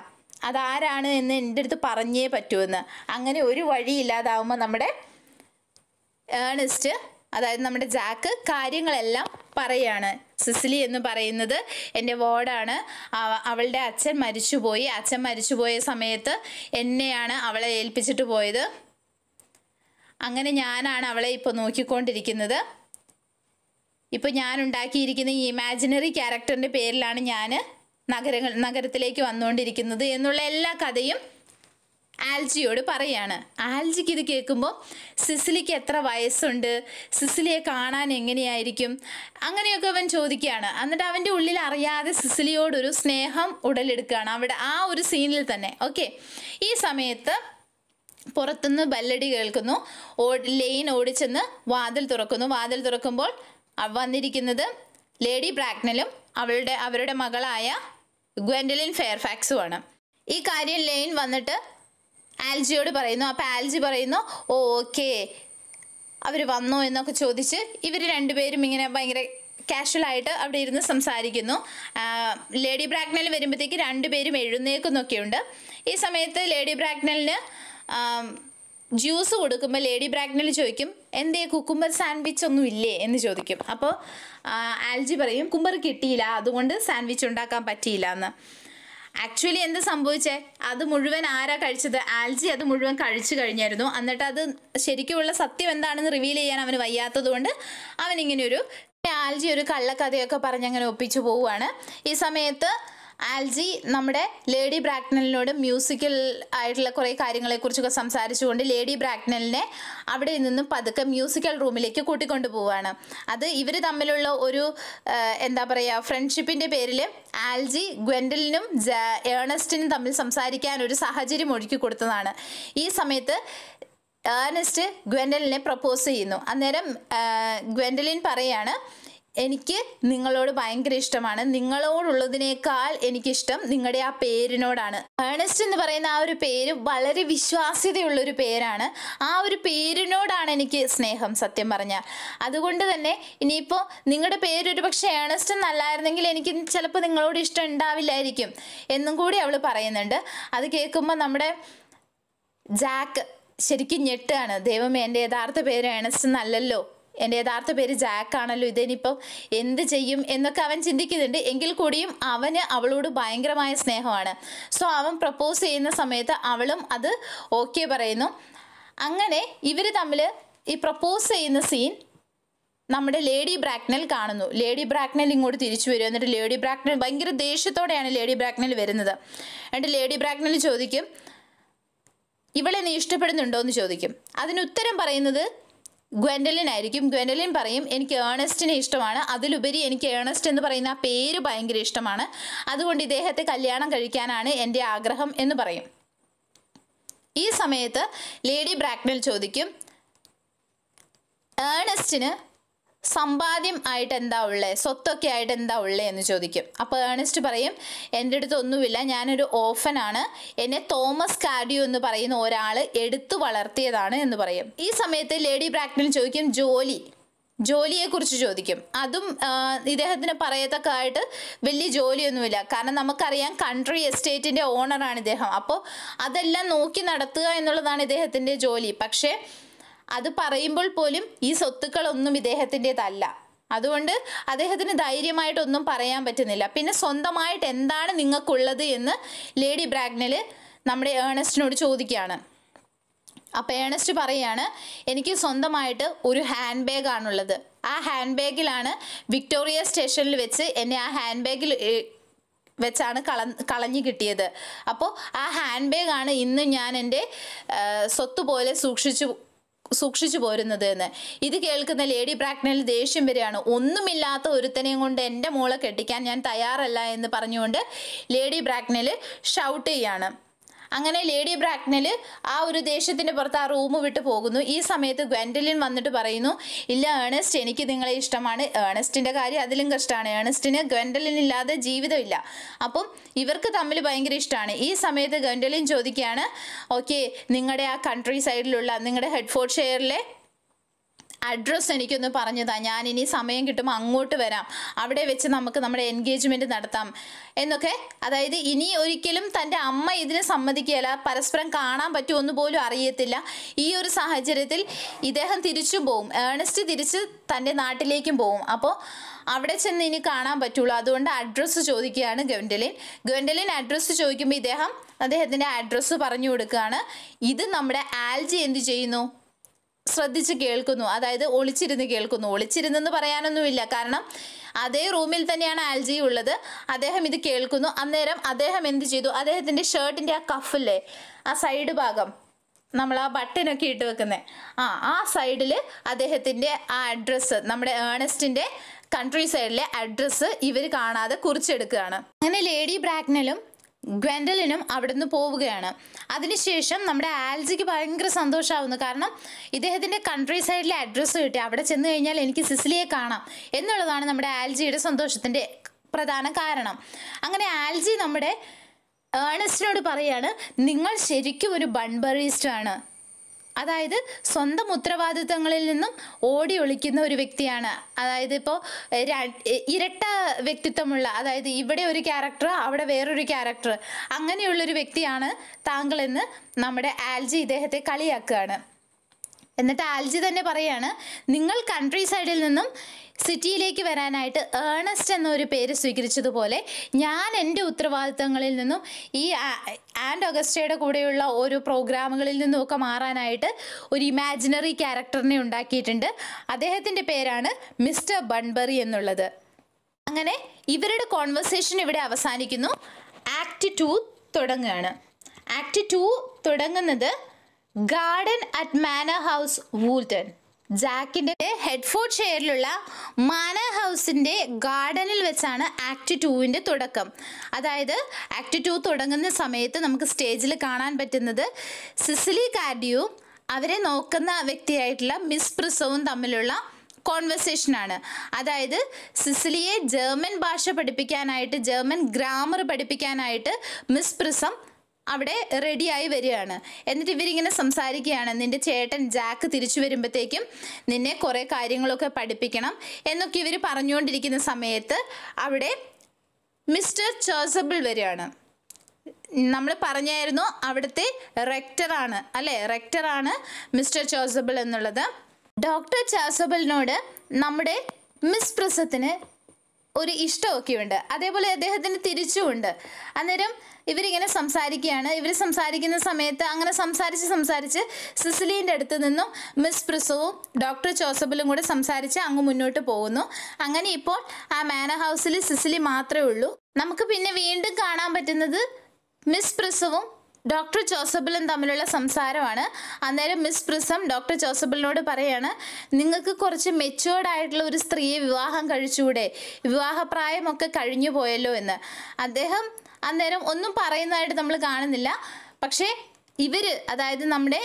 അതാരാണ് എന്ന് എൻ്റെ അടുത്ത് പറഞ്ഞേ പറ്റുമെന്ന് അങ്ങനെ ഒരു വഴിയില്ലാതാവുമ്പോൾ നമ്മുടെ ഏണസ്റ്റ് അതായത് നമ്മുടെ ജാക്ക് കാര്യങ്ങളെല്ലാം പറയാണ് സിസിലി എന്ന് പറയുന്നത് എൻ്റെ വോർഡാണ് അവളുടെ അച്ഛൻ മരിച്ചുപോയി അച്ഛൻ മരിച്ചുപോയ സമയത്ത് എന്നെയാണ് അവളെ ഏൽപ്പിച്ചിട്ട് പോയത് അങ്ങനെ ഞാനാണ് അവളെ ഇപ്പോൾ നോക്കിക്കൊണ്ടിരിക്കുന്നത് ഇപ്പോൾ ഞാൻ ഉണ്ടാക്കിയിരിക്കുന്ന ഈ ഇമാജിനറി ക്യാരക്ടറിൻ്റെ പേരിലാണ് ഞാൻ നഗരങ്ങൾ നഗരത്തിലേക്ക് വന്നുകൊണ്ടിരിക്കുന്നത് എന്നുള്ള എല്ലാ കഥയും ആൽജിയോട് പറയാണ് ആൽജിക്ക് ഇത് കേൾക്കുമ്പോൾ സിസിലിക്ക് എത്ര വയസ്സുണ്ട് സിസിലിയെ കാണാൻ എങ്ങനെയായിരിക്കും അങ്ങനെയൊക്കെ അവൻ ചോദിക്കുകയാണ് എന്നിട്ട് അവൻ്റെ ഉള്ളിൽ അറിയാതെ സിസിലിയോടൊരു സ്നേഹം ഉടലെടുക്കുകയാണ് അവിടെ ആ ഒരു സീനിൽ തന്നെ ഓക്കെ ഈ സമയത്ത് പുറത്തുനിന്ന് ബല്ലടി കേൾക്കുന്നു ലെയിൻ ഓടിച്ചെന്ന് വാതിൽ തുറക്കുന്നു വാതിൽ തുറക്കുമ്പോൾ വന്നിരിക്കുന്നത് ലേഡി ബ്രാഗ്നലും അവളുടെ അവരുടെ മകളായ ഗ്വൻഡലിൻ ഫെയർഫാക്സുമാണ് ഈ കാര്യം ലെയിൻ വന്നിട്ട് ആൽജിയോട് പറയുന്നു അപ്പോൾ ആൽജി പറയുന്നു ഓക്കെ അവർ വന്നോ എന്നൊക്കെ ചോദിച്ച് ഇവർ രണ്ടുപേരും ഇങ്ങനെ ഭയങ്കര കാഷ്വലായിട്ട് അവിടെ ഇരുന്ന് സംസാരിക്കുന്നു ലേഡി ബ്രാഗ്നൽ വരുമ്പോഴത്തേക്ക് രണ്ടുപേരും എഴുന്നേക്കുന്നൊക്കെയുണ്ട് ഈ സമയത്ത് ലേഡി ബ്രാഗ്നലിന് ജ്യൂസ് കൊടുക്കുമ്പോൾ ലേഡി ബ്രാഗ്നൽ ചോദിക്കും എന്തേ കുക്കുംബർ സാൻഡ്വിച്ച് ഒന്നും ഇല്ലേ എന്ന് ചോദിക്കും അപ്പോൾ ആൽജി പറയും കുമ്പർ കിട്ടിയില്ല അതുകൊണ്ട് സാൻഡ്വിച്ച് ഉണ്ടാക്കാൻ പറ്റിയില്ല എന്ന് ആക്ച്വലി എന്ത് സംഭവിച്ചേ അത് മുഴുവൻ ആരാ കഴിച്ചത് ആൽജി അത് മുഴുവൻ കഴിച്ചു കഴിഞ്ഞായിരുന്നു എന്നിട്ട് അത് ശരിക്കുമുള്ള സത്യം എന്താണെന്ന് റിവീൽ ചെയ്യാൻ അവന് വയ്യാത്തതുകൊണ്ട് അവനിങ്ങനെ ഒരു ആൽജി ഒരു കള്ളക്കഥയൊക്കെ പറഞ്ഞങ്ങനെ ഒപ്പിച്ചു പോവുകയാണ് ഈ സമയത്ത് ആൽജി നമ്മുടെ ലേഡി ബ്രാക്നലിനോട് മ്യൂസിക്കൽ ആയിട്ടുള്ള കുറേ കാര്യങ്ങളെക്കുറിച്ചൊക്കെ സംസാരിച്ചുകൊണ്ട് ലേഡി ബ്രാക്നലിനെ അവിടെ നിന്നും പതുക്കെ മ്യൂസിക്കൽ റൂമിലേക്ക് കൂട്ടിക്കൊണ്ടു പോവുകയാണ് അത് ഇവർ തമ്മിലുള്ള ഒരു എന്താ പറയുക ഫ്രണ്ട്ഷിപ്പിൻ്റെ പേരിൽ ആൽജി ഗ്വെൻഡലിനും ഏണസ്റ്റിനും തമ്മിൽ സംസാരിക്കാൻ ഒരു സാഹചര്യം ഒരുക്കി കൊടുത്തതാണ് ഈ സമയത്ത് ഏണസ്റ്റ് ഗ്വെൻഡലിനെ പ്രപ്പോസ് ചെയ്യുന്നു അന്നേരം ഗ്വെൻഡലിൻ പറയാണ് എനിക്ക് നിങ്ങളോട് ഭയങ്കര ഇഷ്ടമാണ് നിങ്ങളോടുള്ളതിനേക്കാൾ എനിക്കിഷ്ടം നിങ്ങളുടെ ആ പേരിനോടാണ് ഏണസ്റ്റ് എന്ന് പറയുന്ന ആ ഒരു പേര് വളരെ വിശ്വാസ്യതയുള്ള ഒരു പേരാണ് ആ ഒരു പേരിനോടാണ് എനിക്ക് സ്നേഹം സത്യം പറഞ്ഞാൽ അതുകൊണ്ട് തന്നെ ഇനിയിപ്പോൾ നിങ്ങളുടെ പേരൊരു പക്ഷേ ഏണസ്റ്റ് എന്നല്ലായിരുന്നെങ്കിൽ എനിക്ക് ചിലപ്പോൾ നിങ്ങളോട് ഇഷ്ടം ഉണ്ടാവില്ലായിരിക്കും എന്നും കൂടി അവൾ പറയുന്നുണ്ട് അത് കേൾക്കുമ്പോൾ നമ്മുടെ ജാക്ക് ശരിക്കും ഞെട്ടാണ് ദൈവമേ എൻ്റെ യഥാർത്ഥ പേര് ഏണസ്റ്റ് എന്നല്ലല്ലോ എൻ്റെ യഥാർത്ഥ പേര് ജാക്ക് ആണല്ലോ ഇതിനിപ്പം എന്ത് ചെയ്യും എന്നൊക്കെ അവൻ ചിന്തിക്കുന്നുണ്ട് എങ്കിൽ കൂടിയും അവന് അവളോട് ഭയങ്കരമായ സ്നേഹമാണ് സോ അവൻ പ്രപ്പോസ് ചെയ്യുന്ന സമയത്ത് അവളും അത് ഓക്കെ പറയുന്നു അങ്ങനെ ഇവർ തമ്മിൽ ഈ പ്രപ്പോസ് ചെയ്യുന്ന സീൻ നമ്മുടെ ലേഡി ബ്രാക്നൽ കാണുന്നു ലേഡി ബ്രാക്നൽ ഇങ്ങോട്ട് തിരിച്ചു വരും എന്നിട്ട് ലേഡി ബ്രാക്നൽ ഭയങ്കര ദേഷ്യത്തോടെയാണ് ലേഡി ബ്രാക്നൽ വരുന്നത് എന്നിട്ട് ലേഡി ബ്രാക്നൽ ചോദിക്കും ഇവളെ നീ ഇഷ്ടപ്പെടുന്നുണ്ടോ എന്ന് ചോദിക്കും അതിന് ഉത്തരം പറയുന്നത് ഗ്വൻഡലിൻ ആയിരിക്കും ഗ്വൻഡലിൻ പറയും എനിക്ക് ഏണസ്റ്റിനെ ഇഷ്ടമാണ് അതിലുപരി എനിക്ക് ഏണസ്റ്റ് എന്ന് പറയുന്ന ആ പേര് ഭയങ്കര ഇഷ്ടമാണ് അതുകൊണ്ട് ഇദ്ദേഹത്തെ കല്യാണം കഴിക്കാനാണ് എൻ്റെ ആഗ്രഹം എന്ന് പറയും ഈ സമയത്ത് ലേഡി ബ്രാക്നൽ ചോദിക്കും ഏണസ്റ്റിന് സമ്പാദ്യം ആയിട്ട് എന്താ ഉള്ളേ സ്വത്തൊക്കെ ആയിട്ട് എന്താ ഉള്ളേ എന്ന് ചോദിക്കും അപ്പോൾ ഏണസ്റ്റ് പറയും എൻ്റെ അടുത്ത് ഒന്നുമില്ല ഞാനൊരു ഓഫനാണ് എന്നെ തോമസ് കാഡിയോ എന്ന് പറയുന്ന ഒരാൾ എടുത്തു വളർത്തിയതാണ് എന്ന് പറയും ഈ സമയത്ത് ലേഡി ബ്രാക്ടൺ ചോദിക്കും ജോലി ജോലിയെക്കുറിച്ച് ചോദിക്കും അതും ഇദ്ദേഹത്തിന് പറയത്തക്കായിട്ട് വലിയ ജോലിയൊന്നുമില്ല കാരണം നമുക്കറിയാം കൺട്രി എസ്റ്റേറ്റിൻ്റെ ഓണറാണ് ഇദ്ദേഹം അപ്പോൾ അതെല്ലാം നോക്കി നടത്തുക എന്നുള്ളതാണ് ഇദ്ദേഹത്തിൻ്റെ ജോലി പക്ഷേ അത് പറയുമ്പോൾ പോലും ഈ സ്വത്തുക്കളൊന്നും ഇദ്ദേഹത്തിൻ്റെതല്ല അതുകൊണ്ട് അദ്ദേഹത്തിന് ധൈര്യമായിട്ടൊന്നും പറയാൻ പറ്റുന്നില്ല പിന്നെ സ്വന്തമായിട്ട് എന്താണ് നിങ്ങൾക്കുള്ളത് എന്ന് ലേഡി ബ്രാഗ്നൽ നമ്മുടെ ഏണസ്റ്റിനോട് ചോദിക്കുകയാണ് അപ്പോൾ ഏണസ്റ്റ് പറയുകയാണ് എനിക്ക് സ്വന്തമായിട്ട് ഒരു ഹാൻഡ് ബാഗ് ആണുള്ളത് ആ ഹാൻഡ് ബാഗിലാണ് വിക്ടോറിയ സ്റ്റേഷനിൽ വെച്ച് എന്നെ ആ ഹാൻഡ് ബാഗിൽ വെച്ചാണ് കള കളഞ്ഞു കിട്ടിയത് അപ്പോൾ ആ ഹാൻഡ് ബാഗാണ് ഇന്ന് ഞാൻ എൻ്റെ സ്വത്ത് പോലെ സൂക്ഷിച്ചു സൂക്ഷിച്ചു പോരുന്നത് എന്ന് ഇത് കേൾക്കുന്ന ലേഡി പ്രാഗ്നൽ ദേഷ്യം വരികയാണ് ഒന്നുമില്ലാത്ത ഒരുത്തനെയും കൊണ്ട് എൻ്റെ മോളെ കെട്ടിക്കാൻ ഞാൻ തയ്യാറല്ല എന്ന് പറഞ്ഞുകൊണ്ട് ലേഡി ബ്രാഗ്നൽ ഷൗട്ട് ചെയ്യാണ് അങ്ങനെ ലേഡി ബ്രാക്നൽ ആ ഒരു ദേഷ്യത്തിൻ്റെ പുറത്ത് ആ റൂമ് വിട്ട് പോകുന്നു ഈ സമയത്ത് ഗ്വൻഡലിൻ വന്നിട്ട് പറയുന്നു ഇല്ല ഏണസ്റ്റ് എനിക്ക് നിങ്ങളെ ഇഷ്ടമാണ് ഏണസ്റ്റിൻ്റെ കാര്യം അതിലും കഷ്ടമാണ് ഏണസ്റ്റിന് ഗ്വൻഡലിൻ ഇല്ലാതെ ജീവിതമില്ല അപ്പം ഇവർക്ക് തമ്മിൽ ഭയങ്കര ഇഷ്ടമാണ് ഈ സമയത്ത് ഗ്വൻഡലിൻ ചോദിക്കുകയാണ് ഓക്കെ നിങ്ങളുടെ ആ കൺട്രി സൈഡിലുള്ള നിങ്ങളുടെ ഹെഡ്ഫോർഡ് ഷെയറിലെ അഡ്രസ്സ് എനിക്കൊന്ന് പറഞ്ഞു താ ഞാൻ ഇനി സമയം കിട്ടുമ്പോൾ അങ്ങോട്ട് വരാം അവിടെ വെച്ച് നമുക്ക് നമ്മുടെ എൻഗേജ്മെൻറ്റ് നടത്താം എന്നൊക്കെ അതായത് ഇനി ഒരിക്കലും തൻ്റെ അമ്മ ഇതിന് സമ്മതിക്കുകയല്ല പരസ്പരം കാണാൻ പറ്റുമെന്ന് പോലും അറിയത്തില്ല ഈ ഒരു സാഹചര്യത്തിൽ ഇദ്ദേഹം തിരിച്ചു പോവും ഏണസ്റ്റ് തിരിച്ച് തൻ്റെ നാട്ടിലേക്കും പോവും അപ്പോൾ അവിടെ ചെന്ന് ഇനി കാണാൻ പറ്റുള്ളൂ അതുകൊണ്ട് അഡ്രസ്സ് ചോദിക്കുകയാണ് ഗവൻഡലിൻ ഗവൻഡലിൻ അഡ്രസ്സ് ചോദിക്കുമ്പോൾ ഇദ്ദേഹം അദ്ദേഹത്തിൻ്റെ അഡ്രസ്സ് പറഞ്ഞു കൊടുക്കുകയാണ് ഇത് നമ്മുടെ ആൽജി എന്ത് ചെയ്യുന്നു ശ്രദ്ധിച്ച് കേൾക്കുന്നു അതായത് ഒളിച്ചിരുന്ന് കേൾക്കുന്നു ഒളിച്ചിരുന്നെന്ന് പറയാനൊന്നുമില്ല കാരണം അതേ റൂമിൽ തന്നെയാണ് ആൽജി ഉള്ളത് അദ്ദേഹം ഇത് കേൾക്കുന്നു അന്നേരം അദ്ദേഹം എന്ത് ചെയ്തു അദ്ദേഹത്തിൻ്റെ ഷർട്ടിൻ്റെ ആ കഫില്ലേ ആ സൈഡ് ഭാഗം നമ്മൾ ആ ബട്ടനൊക്കെ ഇട്ട് വെക്കുന്നത് ആ ആ സൈഡിൽ അദ്ദേഹത്തിൻ്റെ ആ അഡ്രസ്സ് നമ്മുടെ ഏണസ്റ്റിൻ്റെ കൺട്രി സൈഡിലെ അഡ്രസ്സ് ഇവർ കാണാതെ കുറിച്ചെടുക്കുകയാണ് അങ്ങനെ ലേഡി ബ്രാഗ്നലും ഗ്വെൻഡലിനും അവിടുന്ന് പോവുകയാണ് അതിനുശേഷം നമ്മുടെ ആൽജിക്ക് ഭയങ്കര സന്തോഷമാവുന്നു കാരണം ഇദ്ദേഹത്തിൻ്റെ കൺട്രി സൈഡിലെ അഡ്രസ്സ് കിട്ടി അവിടെ ചെന്ന് കഴിഞ്ഞാൽ എനിക്ക് സിസിലിയെ കാണാം എന്നുള്ളതാണ് നമ്മുടെ ആൽജിയുടെ സന്തോഷത്തിൻ്റെ പ്രധാന കാരണം അങ്ങനെ ആൽജി നമ്മുടെ ഏണസ്റ്റിനോട് പറയാണ് നിങ്ങൾ ശരിക്കും ഒരു ബൺബറിസ്റ്റ് ആണ് അതായത് സ്വന്തം ഉത്തരവാദിത്തങ്ങളിൽ നിന്നും ഓടി ഒളിക്കുന്ന ഒരു വ്യക്തിയാണ് അതായത് ഇപ്പോൾ ഇരട്ട വ്യക്തിത്വമുള്ള അതായത് ഇവിടെ ഒരു ക്യാരക്ടർ അവിടെ വേറൊരു ക്യാരക്ടർ അങ്ങനെയുള്ളൊരു വ്യക്തിയാണ് താങ്കളെന്ന് നമ്മുടെ ആൽജി ഇദ്ദേഹത്തെ കളിയാക്കുകയാണ് എന്നിട്ട് ആൽജി തന്നെ പറയാണ് നിങ്ങൾ കൺട്രി സൈഡിൽ നിന്നും സിറ്റിയിലേക്ക് വരാനായിട്ട് ഏണസ്റ്റ് എന്നൊരു പേര് സ്വീകരിച്ചതുപോലെ ഞാൻ എൻ്റെ ഉത്തരവാദിത്തങ്ങളിൽ നിന്നും ഈ ആൻഡ് ഒഗസ്റ്റയുടെ കൂടെയുള്ള ഓരോ പ്രോഗ്രാമുകളിൽ നിന്നുമൊക്കെ മാറാനായിട്ട് ഒരു ഇമാജിനറി ക്യാരക്ടറിനെ ഉണ്ടാക്കിയിട്ടുണ്ട് അദ്ദേഹത്തിൻ്റെ പേരാണ് മിസ്റ്റർ ബൺബറി എന്നുള്ളത് അങ്ങനെ ഇവരുടെ കോൺവെർസേഷൻ ഇവിടെ അവസാനിക്കുന്നു ആക്ട് ടു തുടങ്ങുകയാണ് ആക്ട് ടു തുടങ്ങുന്നത് garden at manor house Woolton ജാക്കിൻ്റെ ഹെഡ്ഫോർഡ് ഷെയറിലുള്ള മാന ഹൗസിൻ്റെ ഗാർഡനിൽ വെച്ചാണ് ആക്ട് ടൂവിൻ്റെ തുടക്കം അതായത് ആക്ട് ടു തുടങ്ങുന്ന സമയത്ത് നമുക്ക് സ്റ്റേജിൽ കാണാൻ പറ്റുന്നത് സിസിലി കാർഡിയും അവരെ നോക്കുന്ന വ്യക്തിയായിട്ടുള്ള മിസ് പ്രിസവും തമ്മിലുള്ള കോൺവെർസേഷനാണ് അതായത് സിസിലിയെ ജർമ്മൻ ഭാഷ പഠിപ്പിക്കാനായിട്ട് ജർമ്മൻ ഗ്രാമർ പഠിപ്പിക്കാനായിട്ട് മിസ് പ്രിസം അവിടെ റെഡിയായി വരികയാണ് എന്നിട്ട് ഇവരിങ്ങനെ സംസാരിക്കുകയാണ് നിന്റെ ചേട്ടൻ ജാക്ക് തിരിച്ചു വരുമ്പോഴത്തേക്കും നിന്നെ കുറേ കാര്യങ്ങളൊക്കെ പഠിപ്പിക്കണം എന്നൊക്കെ ഇവർ പറഞ്ഞുകൊണ്ടിരിക്കുന്ന സമയത്ത് അവിടെ മിസ്റ്റർ ചോസബിൾ വരികയാണ് നമ്മൾ പറഞ്ഞായിരുന്നു അവിടുത്തെ റെക്ടറാണ് അല്ലേ റെക്ടറാണ് മിസ്റ്റർ ചോസബിൾ എന്നുള്ളത് ഡോക്ടർ ചോസബിളിനോട് നമ്മുടെ മിസ് പ്രസത്തിന് ഒരു ഇഷ്ടമൊക്കെയുണ്ട് അതേപോലെ അദ്ദേഹത്തിന് തിരിച്ചുമുണ്ട് അന്നേരം ഇവരിങ്ങനെ സംസാരിക്കുകയാണ് ഇവർ സംസാരിക്കുന്ന സമയത്ത് അങ്ങനെ സംസാരിച്ച് സംസാരിച്ച് സിസിലീൻ്റെ അടുത്ത് നിന്നും മിസ് പ്രിസവും ഡോക്ടർ ജോസഫിലും കൂടെ സംസാരിച്ച് അങ്ങ് മുന്നോട്ട് പോകുന്നു അങ്ങനെ ഇപ്പോൾ ആ മാനർ ഹൗസിൽ സിസിലി മാത്രമേ ഉള്ളൂ നമുക്ക് പിന്നെ വീണ്ടും കാണാൻ പറ്റുന്നത് മിസ് പ്രിസവും ഡോക്ടർ ജോസഫിലും തമ്മിലുള്ള സംസാരമാണ് അന്നേരം മിസ് പ്രിസം ഡോക്ടർ ജോസഫിലിനോട് പറയാണ് നിങ്ങൾക്ക് കുറച്ച് മെച്ചുവേർഡ് ആയിട്ടുള്ള ഒരു സ്ത്രീയെ വിവാഹം കഴിച്ചുകൂടെ വിവാഹപ്രായമൊക്കെ കഴിഞ്ഞു പോയല്ലോ എന്ന് അദ്ദേഹം അന്നേരം ഒന്നും പറയുന്നതായിട്ട് നമ്മൾ കാണുന്നില്ല പക്ഷേ ഇവർ അതായത് നമ്മുടെ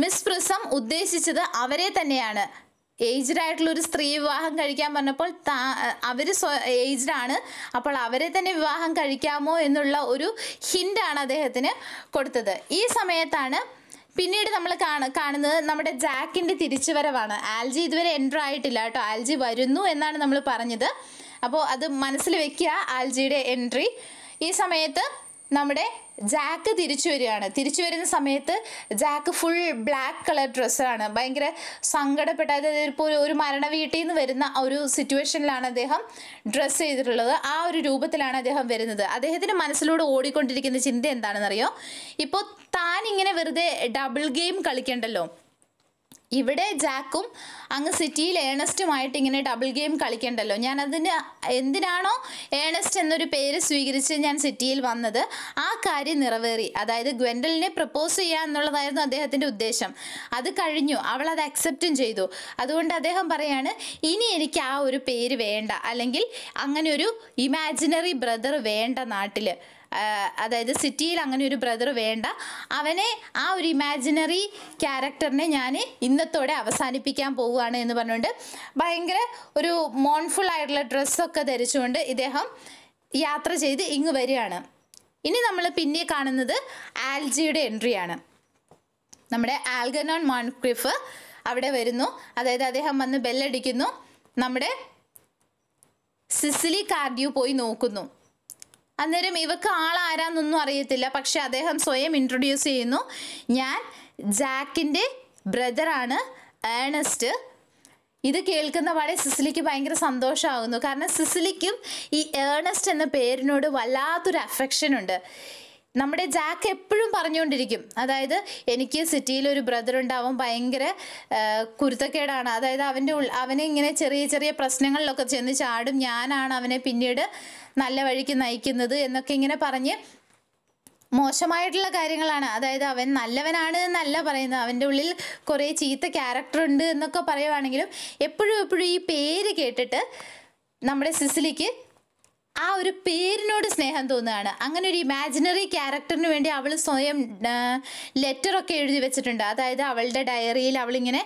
മിസ് പ്രിസം ഉദ്ദേശിച്ചത് അവരെ തന്നെയാണ് ഏജ്ഡ് ആയിട്ടുള്ള ഒരു സ്ത്രീ വിവാഹം കഴിക്കാൻ പറഞ്ഞപ്പോൾ താ അവർ ഏജ്ഡ് ആണ് അപ്പോൾ അവരെ തന്നെ വിവാഹം കഴിക്കാമോ എന്നുള്ള ഒരു ഹിൻ്റാണ് അദ്ദേഹത്തിന് കൊടുത്തത് ഈ സമയത്താണ് പിന്നീട് നമ്മൾ കാണുന്നത് നമ്മുടെ ജാക്കിൻ്റെ തിരിച്ചുവരവാണ് ആൽജി ഇതുവരെ എൻ്റർ ആയിട്ടില്ല കേട്ടോ ആൽജി വരുന്നു എന്നാണ് നമ്മൾ പറഞ്ഞത് അപ്പോൾ അത് മനസ്സിൽ വെക്കുക ആൽജിയുടെ എൻട്രി ഈ സമയത്ത് നമ്മുടെ ജാക്ക് തിരിച്ചു വരികയാണ് തിരിച്ചു വരുന്ന സമയത്ത് ജാക്ക് ഫുൾ ബ്ലാക്ക് കളർ ഡ്രസ്സാണ് ഭയങ്കര സങ്കടപ്പെട്ട അതായത് ഇപ്പോൾ ഒരു മരണ വീട്ടിൽ നിന്ന് വരുന്ന ഒരു സിറ്റുവേഷനിലാണ് അദ്ദേഹം ഡ്രസ്സ് ചെയ്തിട്ടുള്ളത് ആ ഒരു രൂപത്തിലാണ് അദ്ദേഹം വരുന്നത് അദ്ദേഹത്തിൻ്റെ മനസ്സിലൂടെ ഓടിക്കൊണ്ടിരിക്കുന്ന ചിന്ത എന്താണെന്നറിയോ ഇപ്പോൾ താൻ ഇങ്ങനെ വെറുതെ ഡബിൾ ഗെയിം കളിക്കണ്ടല്ലോ ഇവിടെ ജാക്കും അങ്ങ് സിറ്റിയിൽ ഏണസ്റ്റുമായിട്ട് ഇങ്ങനെ ഡബിൾ ഗെയിം കളിക്കണ്ടല്ലോ ഞാൻ അതിന് എന്തിനാണോ ഏണസ്റ്റ് എന്നൊരു പേര് സ്വീകരിച്ച് ഞാൻ സിറ്റിയിൽ വന്നത് ആ കാര്യം നിറവേറി അതായത് ഗ്വൻഡലിനെ പ്രപ്പോസ് ചെയ്യുക എന്നുള്ളതായിരുന്നു അദ്ദേഹത്തിൻ്റെ ഉദ്ദേശം അത് കഴിഞ്ഞു അവൾ അത് അക്സെപ്റ്റും ചെയ്തു അതുകൊണ്ട് അദ്ദേഹം പറയാണ് ഇനി എനിക്ക് ആ ഒരു പേര് വേണ്ട അല്ലെങ്കിൽ അങ്ങനെ ഒരു ഇമാജിനറി ബ്രദർ വേണ്ട നാട്ടിൽ അതായത് സിറ്റിയിൽ അങ്ങനെ ഒരു ബ്രദർ വേണ്ട അവനെ ആ ഒരു ഇമാജിനറി ക്യാരക്ടറിനെ ഞാൻ ഇന്നത്തോടെ അവസാനിപ്പിക്കാൻ പോവുകയാണ് എന്ന് പറഞ്ഞുകൊണ്ട് ഭയങ്കര ഒരു മോൺഫുൾ ആയിട്ടുള്ള ഡ്രസ്സൊക്കെ ധരിച്ചുകൊണ്ട് ഇദ്ദേഹം യാത്ര ചെയ്ത് ഇങ്ങ് വരികയാണ് ഇനി നമ്മൾ പിന്നെ കാണുന്നത് ആൽജിയുടെ എൻട്രിയാണ് നമ്മുടെ ആൽഗനോൺ മോൺക്രിഫ് അവിടെ വരുന്നു അതായത് അദ്ദേഹം വന്ന് ബെല്ലടിക്കുന്നു നമ്മുടെ സിസിലി കാർഡിയോ പോയി നോക്കുന്നു അന്നേരം ഇവക്ക് ആളാരാന്നൊന്നും അറിയത്തില്ല പക്ഷെ അദ്ദേഹം സ്വയം ഇൻട്രൊഡ്യൂസ് ചെയ്യുന്നു ഞാൻ ജാക്കിൻ്റെ ബ്രദറാണ് ഏണസ്റ്റ് ഇത് കേൾക്കുന്ന പാടെ സിസിലിക്ക് ഭയങ്കര സന്തോഷമാകുന്നു കാരണം സിസിലിക്കും ഈ ഏണസ്റ്റ് എന്ന പേരിനോട് വല്ലാത്തൊരു ഉണ്ട് നമ്മുടെ ജാക്ക് എപ്പോഴും പറഞ്ഞുകൊണ്ടിരിക്കും അതായത് എനിക്ക് സിറ്റിയിൽ ഒരു ബ്രദർ ഉണ്ട് അവൻ ഭയങ്കര കുരുത്തക്കേടാണ് അതായത് അവൻ്റെ അവനെ ഇങ്ങനെ ചെറിയ ചെറിയ പ്രശ്നങ്ങളിലൊക്കെ ചെന്ന് ചാടും ഞാനാണ് അവനെ പിന്നീട് നല്ല വഴിക്ക് നയിക്കുന്നത് എന്നൊക്കെ ഇങ്ങനെ പറഞ്ഞ് മോശമായിട്ടുള്ള കാര്യങ്ങളാണ് അതായത് അവൻ നല്ലവനാണ് എന്നല്ല പറയുന്നത് അവൻ്റെ ഉള്ളിൽ കുറേ ചീത്ത ക്യാരക്ടർ ഉണ്ട് എന്നൊക്കെ പറയുവാണെങ്കിലും എപ്പോഴും എപ്പോഴും ഈ പേര് കേട്ടിട്ട് നമ്മുടെ സിസിലിക്ക് ആ ഒരു പേരിനോട് സ്നേഹം തോന്നുകയാണ് അങ്ങനെ ഒരു ഇമാജിനറി ക്യാരക്ടറിന് വേണ്ടി അവൾ സ്വയം ലെറ്ററൊക്കെ എഴുതി വെച്ചിട്ടുണ്ട് അതായത് അവളുടെ ഡയറിയിൽ അവളിങ്ങനെ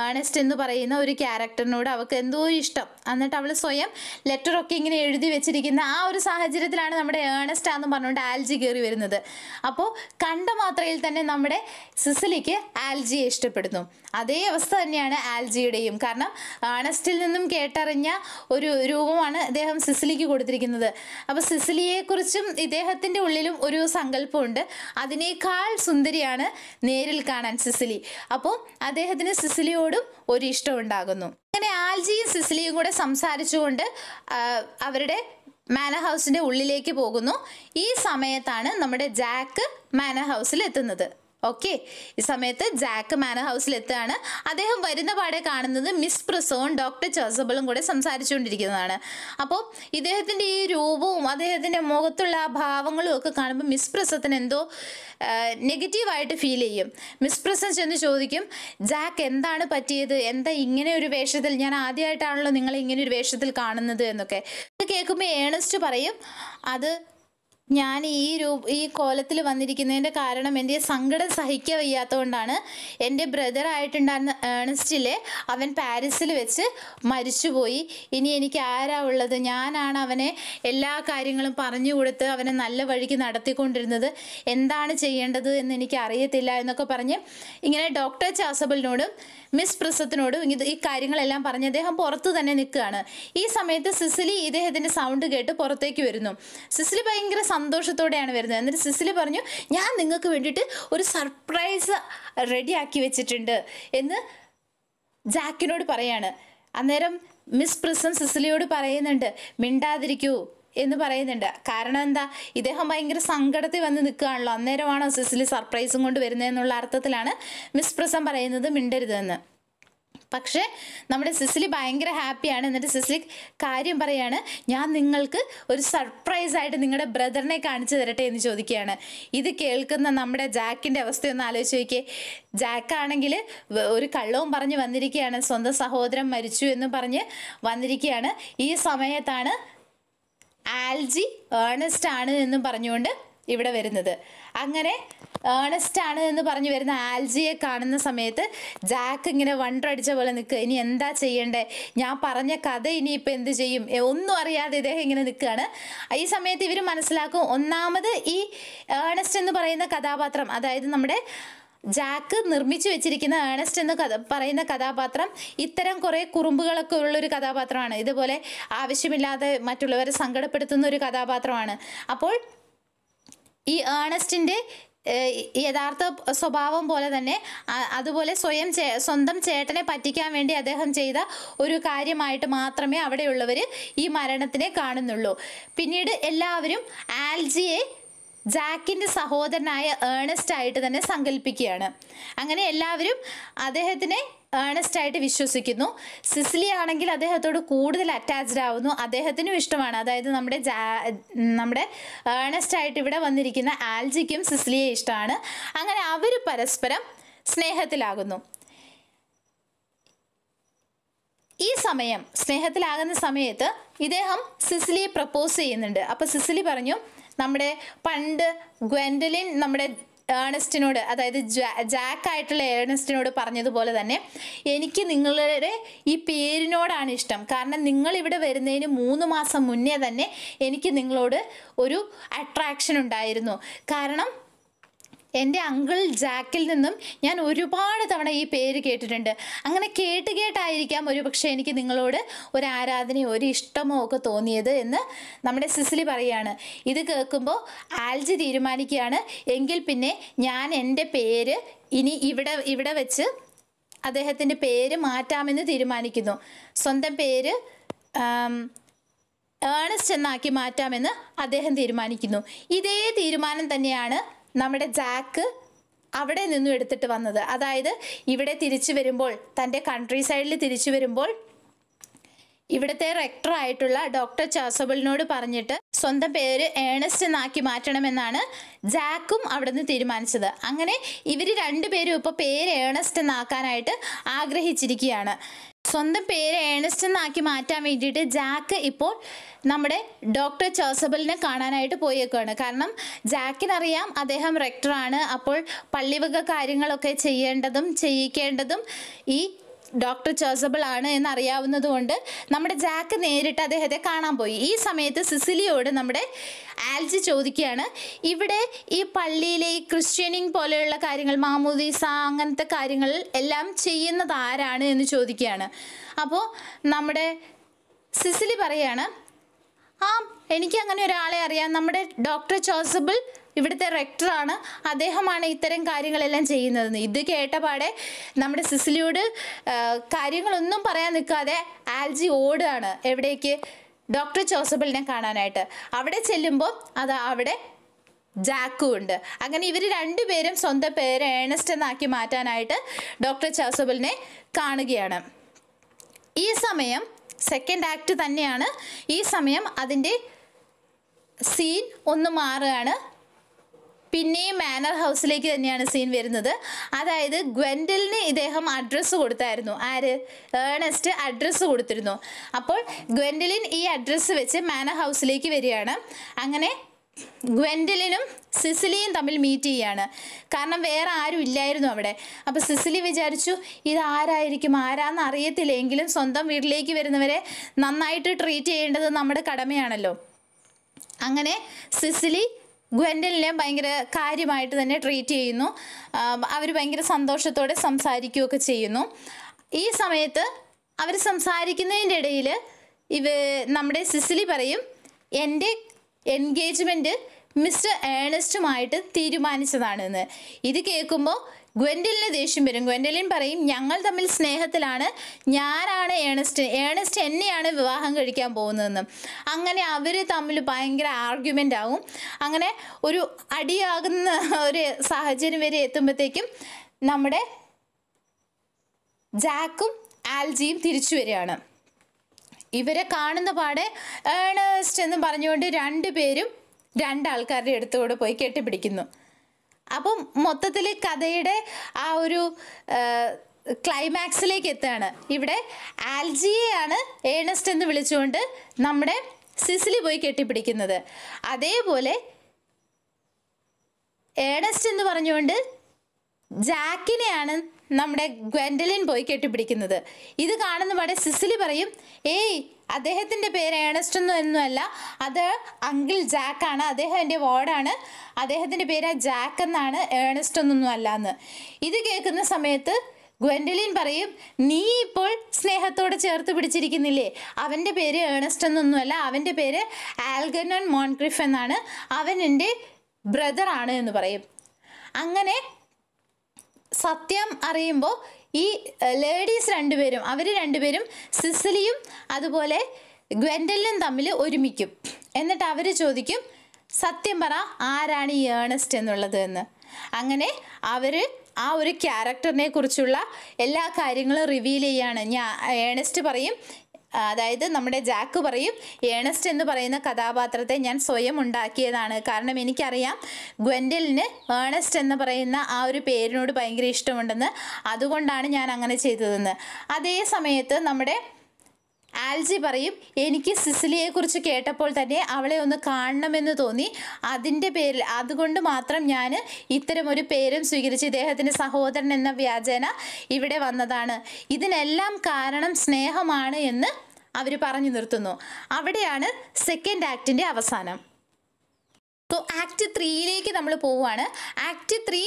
ഏണസ്റ്റ് എന്ന് പറയുന്ന ഒരു ക്യാരക്ടറിനോട് അവൾക്ക് എന്തോ ഇഷ്ടം എന്നിട്ട് അവൾ സ്വയം ലെറ്ററൊക്കെ ഇങ്ങനെ എഴുതി വെച്ചിരിക്കുന്ന ആ ഒരു സാഹചര്യത്തിലാണ് നമ്മുടെ ഏണസ്റ്റ് ആണെന്ന് പറഞ്ഞുകൊണ്ട് ആൽജി കയറി വരുന്നത് അപ്പോൾ കണ്ട മാത്രയിൽ തന്നെ നമ്മുടെ സിസിലിക്ക് ആൽജിയെ ഇഷ്ടപ്പെടുന്നു അതേ അവസ്ഥ തന്നെയാണ് ആൽജിയുടെയും കാരണം ആണസ്റ്റിൽ നിന്നും കേട്ടറിഞ്ഞ ഒരു രൂപമാണ് ഇദ്ദേഹം സിസിലിക്ക് കൊടുത്തിരിക്കുന്നത് അപ്പോൾ സിസിലിയെക്കുറിച്ചും ഇദ്ദേഹത്തിൻ്റെ ഉള്ളിലും ഒരു സങ്കല്പമുണ്ട് അതിനേക്കാൾ സുന്ദരിയാണ് നേരിൽ കാണാൻ സിസിലി അപ്പോൾ അദ്ദേഹത്തിന് സിസിലിയോടും ഒരു ഇഷ്ടമുണ്ടാകുന്നു അങ്ങനെ ആൽജിയും സിസിലിയും കൂടെ സംസാരിച്ചുകൊണ്ട് അവരുടെ മാന ഹൗസിൻ്റെ ഉള്ളിലേക്ക് പോകുന്നു ഈ സമയത്താണ് നമ്മുടെ ജാക്ക് മാന ഹൗസിൽ എത്തുന്നത് ഓക്കെ ഈ സമയത്ത് ജാക്ക് മാനർ എത്തുകയാണ് അദ്ദേഹം വരുന്ന പാടെ കാണുന്നത് മിസ് പ്രസവും ഡോക്ടർ ജോസബിളും കൂടെ സംസാരിച്ചുകൊണ്ടിരിക്കുന്നതാണ് അപ്പോൾ ഇദ്ദേഹത്തിൻ്റെ ഈ രൂപവും അദ്ദേഹത്തിൻ്റെ മുഖത്തുള്ള ആ ഭാവങ്ങളും ഒക്കെ കാണുമ്പോൾ മിസ് പ്രസത്തിന് എന്തോ നെഗറ്റീവായിട്ട് ഫീൽ ചെയ്യും മിസ് പ്രസൻ ചെന്ന് ചോദിക്കും ജാക്ക് എന്താണ് പറ്റിയത് എന്താ ഇങ്ങനെ ഒരു വേഷത്തിൽ ഞാൻ ആദ്യമായിട്ടാണല്ലോ നിങ്ങളെ ഇങ്ങനെ ഒരു വേഷത്തിൽ കാണുന്നത് എന്നൊക്കെ കേൾക്കുമ്പോൾ ഏണസ്റ്റ് പറയും അത് ഞാൻ ഈ രൂ ഈ കോലത്തിൽ വന്നിരിക്കുന്നതിൻ്റെ കാരണം എൻ്റെ സങ്കടം സഹിക്കാൻ വയ്യാത്തതുകൊണ്ടാണ് എൻ്റെ ബ്രദറായിട്ടുണ്ടായിരുന്ന ഏണസ്റ്റിലെ അവൻ പാരീസിൽ വെച്ച് മരിച്ചുപോയി ഇനി എനിക്ക് ആരാ ഉള്ളത് ഞാനാണ് അവനെ എല്ലാ കാര്യങ്ങളും പറഞ്ഞു കൊടുത്ത് അവനെ നല്ല വഴിക്ക് നടത്തിക്കൊണ്ടിരുന്നത് എന്താണ് ചെയ്യേണ്ടത് എന്ന് എനിക്ക് അറിയത്തില്ല എന്നൊക്കെ പറഞ്ഞ് ഇങ്ങനെ ഡോക്ടർ ചാസബലിനോടും മിസ് പ്രിസത്തിനോട് ഇത് ഈ കാര്യങ്ങളെല്ലാം പറഞ്ഞ് അദ്ദേഹം പുറത്ത് തന്നെ നിൽക്കുകയാണ് ഈ സമയത്ത് സിസിലി ഇദ്ദേഹത്തിൻ്റെ സൗണ്ട് കേട്ട് പുറത്തേക്ക് വരുന്നു സിസിലി ഭയങ്കര സന്തോഷത്തോടെയാണ് വരുന്നത് എന്നിട്ട് സിസിലി പറഞ്ഞു ഞാൻ നിങ്ങൾക്ക് വേണ്ടിയിട്ട് ഒരു സർപ്രൈസ് റെഡി ആക്കി വെച്ചിട്ടുണ്ട് എന്ന് ജാക്കിനോട് പറയാണ് അന്നേരം മിസ് പ്രിസൺ സിസിലിയോട് പറയുന്നുണ്ട് മിണ്ടാതിരിക്കൂ എന്ന് പറയുന്നുണ്ട് കാരണം എന്താ ഇദ്ദേഹം ഭയങ്കര സങ്കടത്തിൽ വന്ന് നിൽക്കുകയാണല്ലോ അന്നേരമാണോ സിസിലി സർപ്രൈസും കൊണ്ട് എന്നുള്ള അർത്ഥത്തിലാണ് മിസ് പ്രസം പറയുന്നത് മിണ്ടരുതെന്ന് പക്ഷേ നമ്മുടെ സിസിലി ഭയങ്കര ഹാപ്പിയാണ് എന്നിട്ട് സിസിലി കാര്യം പറയാണ് ഞാൻ നിങ്ങൾക്ക് ഒരു സർപ്രൈസ് ആയിട്ട് നിങ്ങളുടെ ബ്രദറിനെ കാണിച്ചു തരട്ടെ എന്ന് ചോദിക്കുകയാണ് ഇത് കേൾക്കുന്ന നമ്മുടെ ജാക്കിൻ്റെ അവസ്ഥയൊന്ന് ആലോചിച്ച് നോക്കിയേ ജാക്കാണെങ്കിൽ ഒരു കള്ളവും പറഞ്ഞ് വന്നിരിക്കുകയാണ് സ്വന്തം സഹോദരൻ മരിച്ചു എന്ന് പറഞ്ഞ് വന്നിരിക്കുകയാണ് ഈ സമയത്താണ് ആൽജി ഏണസ്റ്റ് ആണ് എന്നും പറഞ്ഞുകൊണ്ട് ഇവിടെ വരുന്നത് അങ്ങനെ ഏണസ്റ്റ് ആണ് എന്ന് പറഞ്ഞു വരുന്ന ആൽജിയെ കാണുന്ന സമയത്ത് ജാക്ക് ഇങ്ങനെ അടിച്ച പോലെ നിൽക്കുക ഇനി എന്താ ചെയ്യണ്ടേ ഞാൻ പറഞ്ഞ കഥ ഇനിയിപ്പോൾ എന്ത് ചെയ്യും ഒന്നും അറിയാതെ ഇദ്ദേഹം ഇങ്ങനെ നിൽക്കുകയാണ് ഈ സമയത്ത് ഇവർ മനസ്സിലാക്കും ഒന്നാമത് ഈ ഏണസ്റ്റ് എന്ന് പറയുന്ന കഥാപാത്രം അതായത് നമ്മുടെ ജാക്ക് നിർമ്മിച്ചു വെച്ചിരിക്കുന്ന ഏണസ്റ്റ് എന്ന് കഥ പറയുന്ന കഥാപാത്രം ഇത്തരം കുറേ കുറുമ്പുകളൊക്കെ ഉള്ളൊരു കഥാപാത്രമാണ് ഇതുപോലെ ആവശ്യമില്ലാതെ മറ്റുള്ളവരെ സങ്കടപ്പെടുത്തുന്ന ഒരു കഥാപാത്രമാണ് അപ്പോൾ ഈ ഏണസ്റ്റിൻ്റെ യഥാർത്ഥ സ്വഭാവം പോലെ തന്നെ അതുപോലെ സ്വയം സ്വന്തം ചേട്ടനെ പറ്റിക്കാൻ വേണ്ടി അദ്ദേഹം ചെയ്ത ഒരു കാര്യമായിട്ട് മാത്രമേ അവിടെയുള്ളവർ ഈ മരണത്തിനെ കാണുന്നുള്ളൂ പിന്നീട് എല്ലാവരും ആൽജിയെ ജാക്കിൻ്റെ സഹോദരനായ ഏണസ്റ്റ് ആയിട്ട് തന്നെ സങ്കല്പിക്കുകയാണ് അങ്ങനെ എല്ലാവരും അദ്ദേഹത്തിനെ ഏണസ്റ്റ് ആയിട്ട് വിശ്വസിക്കുന്നു സിസിലി ആണെങ്കിൽ അദ്ദേഹത്തോട് കൂടുതൽ അറ്റാച്ച്ഡ് ആവുന്നു അദ്ദേഹത്തിനും ഇഷ്ടമാണ് അതായത് നമ്മുടെ നമ്മുടെ ഏണസ്റ്റ് ആയിട്ട് ഇവിടെ വന്നിരിക്കുന്ന ആൽജിക്കും സിസിലിയെ ഇഷ്ടമാണ് അങ്ങനെ അവർ പരസ്പരം സ്നേഹത്തിലാകുന്നു ഈ സമയം സ്നേഹത്തിലാകുന്ന സമയത്ത് ഇദ്ദേഹം സിസിലിയെ പ്രപ്പോസ് ചെയ്യുന്നുണ്ട് അപ്പോൾ സിസിലി പറഞ്ഞു നമ്മുടെ പണ്ട് ഗ്വൻഡലിൻ നമ്മുടെ ഏണസ്റ്റിനോട് അതായത് ജാക്ക് ആയിട്ടുള്ള ഏണസ്റ്റിനോട് പറഞ്ഞതുപോലെ തന്നെ എനിക്ക് നിങ്ങളുടെ ഈ പേരിനോടാണ് ഇഷ്ടം കാരണം നിങ്ങൾ ഇവിടെ വരുന്നതിന് മൂന്ന് മാസം മുന്നേ തന്നെ എനിക്ക് നിങ്ങളോട് ഒരു അട്രാക്ഷൻ ഉണ്ടായിരുന്നു കാരണം എൻ്റെ അങ്കിൾ ജാക്കിൽ നിന്നും ഞാൻ ഒരുപാട് തവണ ഈ പേര് കേട്ടിട്ടുണ്ട് അങ്ങനെ കേട്ട് കേട്ടായിരിക്കാം ഒരു പക്ഷേ എനിക്ക് നിങ്ങളോട് ഒരു ആരാധനയോ ഒരു ഇഷ്ടമോ ഒക്കെ തോന്നിയത് എന്ന് നമ്മുടെ സിസിലി പറയാണ് ഇത് കേൾക്കുമ്പോൾ ആൽജി തീരുമാനിക്കുകയാണ് എങ്കിൽ പിന്നെ ഞാൻ എൻ്റെ പേര് ഇനി ഇവിടെ ഇവിടെ വെച്ച് അദ്ദേഹത്തിൻ്റെ പേര് മാറ്റാമെന്ന് തീരുമാനിക്കുന്നു സ്വന്തം പേര് ഏണസ്റ്റ് എന്നാക്കി മാറ്റാമെന്ന് അദ്ദേഹം തീരുമാനിക്കുന്നു ഇതേ തീരുമാനം തന്നെയാണ് നമ്മുടെ ജാക്ക് അവിടെ നിന്നും എടുത്തിട്ട് വന്നത് അതായത് ഇവിടെ തിരിച്ചു വരുമ്പോൾ തൻ്റെ കൺട്രി സൈഡിൽ തിരിച്ചു വരുമ്പോൾ ഇവിടുത്തെ റെക്ടറായിട്ടുള്ള ഡോക്ടർ ചാസബിളിനോട് പറഞ്ഞിട്ട് സ്വന്തം പേര് ഏണസ്റ്റ് എന്നാക്കി മാറ്റണമെന്നാണ് ജാക്കും അവിടുന്ന് തീരുമാനിച്ചത് അങ്ങനെ ഇവർ രണ്ടുപേരും ഇപ്പോൾ പേര് ഏണസ്റ്റ് എന്നാക്കാനായിട്ട് ആഗ്രഹിച്ചിരിക്കുകയാണ് സ്വന്തം പേര് ഏണസ്റ്റ് എന്നാക്കി മാറ്റാൻ വേണ്ടിയിട്ട് ജാക്ക് ഇപ്പോൾ നമ്മുടെ ഡോക്ടർ ചോസബലിനെ കാണാനായിട്ട് പോയേക്കുകയാണ് കാരണം ജാക്കിനറിയാം അദ്ദേഹം റെക്ടറാണ് അപ്പോൾ പള്ളിവക കാര്യങ്ങളൊക്കെ ചെയ്യേണ്ടതും ചെയ്യിക്കേണ്ടതും ഈ ഡോക്ടർ ചോസബിൾ ആണ് എന്നറിയാവുന്നതുകൊണ്ട് നമ്മുടെ ജാക്ക് നേരിട്ട് അദ്ദേഹത്തെ കാണാൻ പോയി ഈ സമയത്ത് സിസിലിയോട് നമ്മുടെ ആൽജി ചോദിക്കുകയാണ് ഇവിടെ ഈ പള്ളിയിലെ ഈ ക്രിസ്ത്യനിങ് പോലെയുള്ള കാര്യങ്ങൾ മാമൂദീസ അങ്ങനത്തെ കാര്യങ്ങൾ എല്ലാം ചെയ്യുന്നത് ആരാണ് എന്ന് ചോദിക്കുകയാണ് അപ്പോൾ നമ്മുടെ സിസിലി പറയാണ് ആ എനിക്ക് അങ്ങനെ ഒരാളെ അറിയാം നമ്മുടെ ഡോക്ടർ ചോസബിൾ ഇവിടുത്തെ റെക്ടറാണ് അദ്ദേഹമാണ് ഇത്തരം കാര്യങ്ങളെല്ലാം ചെയ്യുന്നത് ഇത് കേട്ടപാടെ നമ്മുടെ സിസിലിയോട് കാര്യങ്ങളൊന്നും പറയാൻ നിൽക്കാതെ ആൽജി ഓടുകയാണ് എവിടേക്ക് ഡോക്ടർ ജോസഫലിനെ കാണാനായിട്ട് അവിടെ ചെല്ലുമ്പോൾ അത് അവിടെ ജാക്കും ഉണ്ട് അങ്ങനെ ഇവർ രണ്ടുപേരും സ്വന്തം പേര് ഏണസ്റ്റ് എന്നാക്കി മാറ്റാനായിട്ട് ഡോക്ടർ ജോസഫലിനെ കാണുകയാണ് ഈ സമയം സെക്കൻഡ് ആക്ട് തന്നെയാണ് ഈ സമയം അതിൻ്റെ സീൻ ഒന്ന് മാറുകയാണ് പിന്നെയും മാനർ ഹൗസിലേക്ക് തന്നെയാണ് സീൻ വരുന്നത് അതായത് ഗ്വൻഡലിന് ഇദ്ദേഹം അഡ്രസ്സ് കൊടുത്തായിരുന്നു ആര് ഏണസ്റ്റ് അഡ്രസ്സ് കൊടുത്തിരുന്നു അപ്പോൾ ഗ്വൻഡലിൻ ഈ അഡ്രസ്സ് വെച്ച് മാനർ ഹൗസിലേക്ക് വരികയാണ് അങ്ങനെ ഗ്വൻഡലിനും സിസിലിയും തമ്മിൽ മീറ്റ് ചെയ്യാണ് കാരണം വേറെ ആരും ഇല്ലായിരുന്നു അവിടെ അപ്പോൾ സിസിലി വിചാരിച്ചു ആരായിരിക്കും ആരാന്ന് അറിയത്തില്ല എങ്കിലും സ്വന്തം വീട്ടിലേക്ക് വരുന്നവരെ നന്നായിട്ട് ട്രീറ്റ് ചെയ്യേണ്ടത് നമ്മുടെ കടമയാണല്ലോ അങ്ങനെ സിസിലി ഗ്വൻഡലിനെ ഭയങ്കര കാര്യമായിട്ട് തന്നെ ട്രീറ്റ് ചെയ്യുന്നു അവർ ഭയങ്കര സന്തോഷത്തോടെ സംസാരിക്കുകയൊക്കെ ചെയ്യുന്നു ഈ സമയത്ത് അവർ സംസാരിക്കുന്നതിൻ്റെ ഇടയിൽ ഇവ നമ്മുടെ സിസിലി പറയും എൻ്റെ എൻഗേജ്മെൻറ്റ് മിസ്റ്റർ ഏണസ്റ്റുമായിട്ട് തീരുമാനിച്ചതാണെന്ന് ഇത് കേൾക്കുമ്പോൾ ഗ്വൻഡലിന് ദേഷ്യം വരും ഗ്വൻഡലിൻ പറയും ഞങ്ങൾ തമ്മിൽ സ്നേഹത്തിലാണ് ഞാനാണ് ഏണസ്റ്റ് ഏണസ്റ്റ് എന്നെയാണ് വിവാഹം കഴിക്കാൻ പോകുന്നതെന്ന് അങ്ങനെ അവർ തമ്മിൽ ഭയങ്കര ആർഗ്യുമെൻ്റ് ആവും അങ്ങനെ ഒരു അടിയാകുന്ന ഒരു സാഹചര്യം വരെ എത്തുമ്പോഴത്തേക്കും നമ്മുടെ ജാക്കും ആൽജിയും തിരിച്ചു വരികയാണ് ഇവരെ കാണുന്ന പാടെ ഏണസ്റ്റ് എന്ന് പറഞ്ഞുകൊണ്ട് രണ്ടുപേരും രണ്ടാൾക്കാരുടെ അടുത്തുകൂടെ പോയി കെട്ടിപ്പിടിക്കുന്നു അപ്പം മൊത്തത്തിൽ കഥയുടെ ആ ഒരു ക്ലൈമാക്സിലേക്ക് എത്തുകയാണ് ഇവിടെ ആൽജിയെയാണ് ഏണസ്റ്റ് എന്ന് വിളിച്ചുകൊണ്ട് നമ്മുടെ സിസിലി പോയി കെട്ടിപ്പിടിക്കുന്നത് അതേപോലെ ഏണസ്റ്റ് എന്ന് പറഞ്ഞുകൊണ്ട് ജാക്കിനെയാണ് നമ്മുടെ ഗ്വൻഡലിൻ പോയി കെട്ടിപ്പിടിക്കുന്നത് ഇത് കാണുന്ന പാടെ സിസിലി പറയും ഏയ് അദ്ദേഹത്തിൻ്റെ പേര് ഏണസ്റ്റ് എന്നൊന്നുമല്ല അത് അങ്കിൾ ജാക്കാണ് അദ്ദേഹം എൻ്റെ വാർഡാണ് അദ്ദേഹത്തിൻ്റെ പേര് ജാക്ക് എന്നാണ് ഏണസ്റ്റ് എന്നൊന്നും അല്ല എന്ന് ഇത് കേൾക്കുന്ന സമയത്ത് ഗ്വൻഡലിൻ പറയും നീ ഇപ്പോൾ സ്നേഹത്തോടെ ചേർത്ത് പിടിച്ചിരിക്കുന്നില്ലേ അവൻ്റെ പേര് ഏണസ്റ്റ് എന്നൊന്നുമല്ല അവൻ്റെ പേര് ആൽഗനോൺ മോൺക്രിഫ് എന്നാണ് അവൻ എൻ്റെ ബ്രദറാണ് എന്ന് പറയും അങ്ങനെ സത്യം അറിയുമ്പോൾ ഈ ലേഡീസ് രണ്ടുപേരും അവർ രണ്ടുപേരും സിസിലിയും അതുപോലെ ഗ്വൻഡലിനും തമ്മിൽ ഒരുമിക്കും എന്നിട്ട് അവർ ചോദിക്കും സത്യം പറ ആരാണ് ഈ ഏണസ്റ്റ് എന്നുള്ളത് എന്ന് അങ്ങനെ അവർ ആ ഒരു ക്യാരക്ടറിനെ കുറിച്ചുള്ള എല്ലാ കാര്യങ്ങളും റിവീൽ ചെയ്യാണ് ഞാൻ ഏണസ്റ്റ് പറയും അതായത് നമ്മുടെ ജാക്ക് പറയും ഏണസ്റ്റ് എന്ന് പറയുന്ന കഥാപാത്രത്തെ ഞാൻ സ്വയം ഉണ്ടാക്കിയതാണ് കാരണം എനിക്കറിയാം ഗ്വെൻഡലിന് ഏണസ്റ്റ് എന്ന് പറയുന്ന ആ ഒരു പേരിനോട് ഭയങ്കര ഇഷ്ടമുണ്ടെന്ന് അതുകൊണ്ടാണ് ഞാൻ അങ്ങനെ ചെയ്തതെന്ന് അതേ സമയത്ത് നമ്മുടെ ആൽജി പറയും എനിക്ക് സിസിലിയെക്കുറിച്ച് കേട്ടപ്പോൾ തന്നെ അവളെ ഒന്ന് കാണണമെന്ന് തോന്നി അതിൻ്റെ പേരിൽ അതുകൊണ്ട് മാത്രം ഞാൻ ഇത്തരം ഒരു പേരും സ്വീകരിച്ച് ഇദ്ദേഹത്തിൻ്റെ സഹോദരൻ എന്ന വ്യാജേന ഇവിടെ വന്നതാണ് ഇതിനെല്ലാം കാരണം സ്നേഹമാണ് എന്ന് അവർ പറഞ്ഞു നിർത്തുന്നു അവിടെയാണ് സെക്കൻഡ് ആക്ടിൻ്റെ അവസാനം സോ ആക്ട് ത്രീയിലേക്ക് നമ്മൾ പോവുകയാണ് ആക്ട് ത്രീ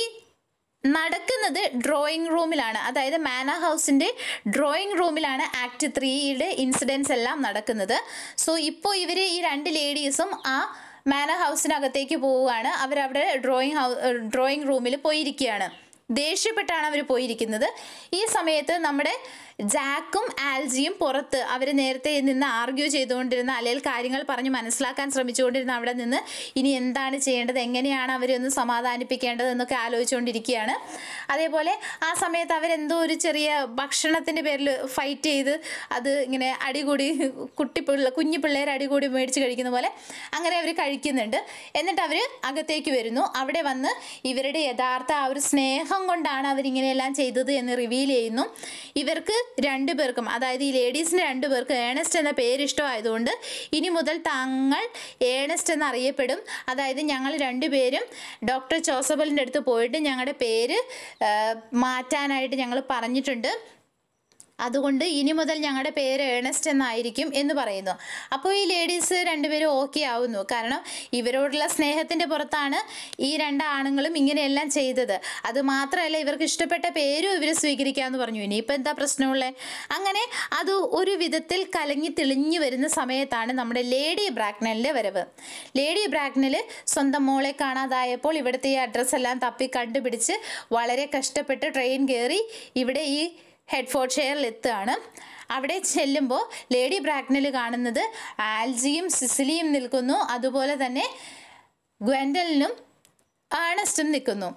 നടക്കുന്നത് ഡ്രോയിങ് റൂമിലാണ് അതായത് മാന ഹൗസിൻ്റെ ഡ്രോയിങ് റൂമിലാണ് ആക്ട് ത്രീയുടെ ഇൻസിഡൻസ് എല്ലാം നടക്കുന്നത് സോ ഇപ്പോൾ ഇവർ ഈ രണ്ട് ലേഡീസും ആ മാന ഹൗസിനകത്തേക്ക് പോവുകയാണ് അവരവിടെ ഡ്രോയിങ് ഹൗ ഡ്രോയിങ് റൂമിൽ പോയിരിക്കുകയാണ് ദേഷ്യപ്പെട്ടാണ് അവർ പോയിരിക്കുന്നത് ഈ സമയത്ത് നമ്മുടെ ജാക്കും ആൽജിയും പുറത്ത് അവർ നേരത്തെ നിന്ന് ആർഗ്യൂ ചെയ്തുകൊണ്ടിരുന്ന അല്ലെങ്കിൽ കാര്യങ്ങൾ പറഞ്ഞ് മനസ്സിലാക്കാൻ ശ്രമിച്ചുകൊണ്ടിരുന്ന അവിടെ നിന്ന് ഇനി എന്താണ് ചെയ്യേണ്ടത് എങ്ങനെയാണ് അവരൊന്ന് സമാധാനിപ്പിക്കേണ്ടത് എന്നൊക്കെ ആലോചിച്ചുകൊണ്ടിരിക്കുകയാണ് അതേപോലെ ആ സമയത്ത് അവരെന്തോ ഒരു ചെറിയ ഭക്ഷണത്തിൻ്റെ പേരിൽ ഫൈറ്റ് ചെയ്ത് അത് ഇങ്ങനെ അടികൂടി കുട്ടി പിള്ള കുഞ്ഞു പിള്ളേർ അടികൂടി മേടിച്ച് കഴിക്കുന്ന പോലെ അങ്ങനെ അവർ കഴിക്കുന്നുണ്ട് എന്നിട്ട് അവർ അകത്തേക്ക് വരുന്നു അവിടെ വന്ന് ഇവരുടെ യഥാർത്ഥ ആ ഒരു സ്നേഹം കൊണ്ടാണ് അവരിങ്ങനെയെല്ലാം ചെയ്തത് എന്ന് റിവീൽ ചെയ്യുന്നു ഇവർക്ക് രണ്ടു പേർക്കും അതായത് ഈ ലേഡീസിന് രണ്ടു പേർക്ക് ഏണസ്റ്റ് എന്ന പേര് ഇഷ്ടമായതുകൊണ്ട് ഇനി മുതൽ തങ്ങൾ ഏണസ്റ്റ് എന്നറിയപ്പെടും അതായത് ഞങ്ങൾ രണ്ടുപേരും ഡോക്ടർ ജോസഫലിൻ്റെ അടുത്ത് പോയിട്ട് ഞങ്ങളുടെ പേര് മാറ്റാനായിട്ട് ഞങ്ങൾ പറഞ്ഞിട്ടുണ്ട് അതുകൊണ്ട് ഇനി മുതൽ ഞങ്ങളുടെ പേര് ഏണസ്റ്റ് എന്നായിരിക്കും എന്ന് പറയുന്നു അപ്പോൾ ഈ ലേഡീസ് രണ്ടുപേരും ഓക്കെ ആവുന്നു കാരണം ഇവരോടുള്ള സ്നേഹത്തിൻ്റെ പുറത്താണ് ഈ രണ്ട് ആണുങ്ങളും ഇങ്ങനെയെല്ലാം ചെയ്തത് അത് മാത്രമല്ല ഇവർക്ക് ഇഷ്ടപ്പെട്ട പേരും ഇവർ സ്വീകരിക്കാമെന്ന് പറഞ്ഞു ഇനിയിപ്പോൾ എന്താ പ്രശ്നമുള്ളത് അങ്ങനെ അത് ഒരു വിധത്തിൽ കലങ്ങി തെളിഞ്ഞു വരുന്ന സമയത്താണ് നമ്മുടെ ലേഡി ബ്രാക്നലിൻ്റെ വരവ് ലേഡി ബ്രാഗ്നൽ സ്വന്തം മോളെ കാണാതായപ്പോൾ ഇവിടുത്തെ ഈ അഡ്രസ്സെല്ലാം തപ്പി കണ്ടുപിടിച്ച് വളരെ കഷ്ടപ്പെട്ട് ട്രെയിൻ കയറി ഇവിടെ ഈ ഹെഡ്ഫോർഡ് ഷെയറിലെത്തുകയാണ് അവിടെ ചെല്ലുമ്പോൾ ലേഡി ബ്രാഗ്നൽ കാണുന്നത് ആൽജിയും സിസിലിയും നിൽക്കുന്നു അതുപോലെ തന്നെ ഗ്വൻഡലിനും ആണസ്റ്റും നിൽക്കുന്നു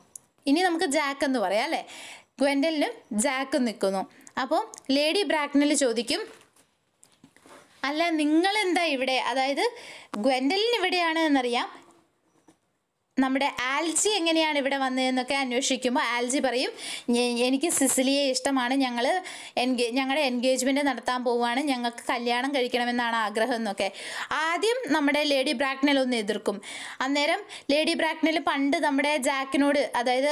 ഇനി നമുക്ക് ജാക്ക് എന്ന് പറയാം അല്ലേ ഗ്വൻഡലിനും ജാക്കും നിൽക്കുന്നു അപ്പോൾ ലേഡി ബ്രാഗ്നൽ ചോദിക്കും അല്ല നിങ്ങളെന്താ ഇവിടെ അതായത് ഗ്വൻഡലിന് ഇവിടെയാണ് എന്നറിയാം നമ്മുടെ ആൽജി എങ്ങനെയാണ് ഇവിടെ വന്നതെന്നൊക്കെ അന്വേഷിക്കുമ്പോൾ ആൽജി പറയും എനിക്ക് സിസിലിയെ ഇഷ്ടമാണ് ഞങ്ങൾ എൻഗേ ഞങ്ങളുടെ എൻഗേജ്മെൻറ്റ് നടത്താൻ പോവുകയാണ് ഞങ്ങൾക്ക് കല്യാണം കഴിക്കണമെന്നാണ് ആഗ്രഹം എന്നൊക്കെ ആദ്യം നമ്മുടെ ലേഡി ബ്രാക്നൽ ഒന്ന് എതിർക്കും അന്നേരം ലേഡി ബ്രാക്നൽ പണ്ട് നമ്മുടെ ജാക്കിനോട് അതായത്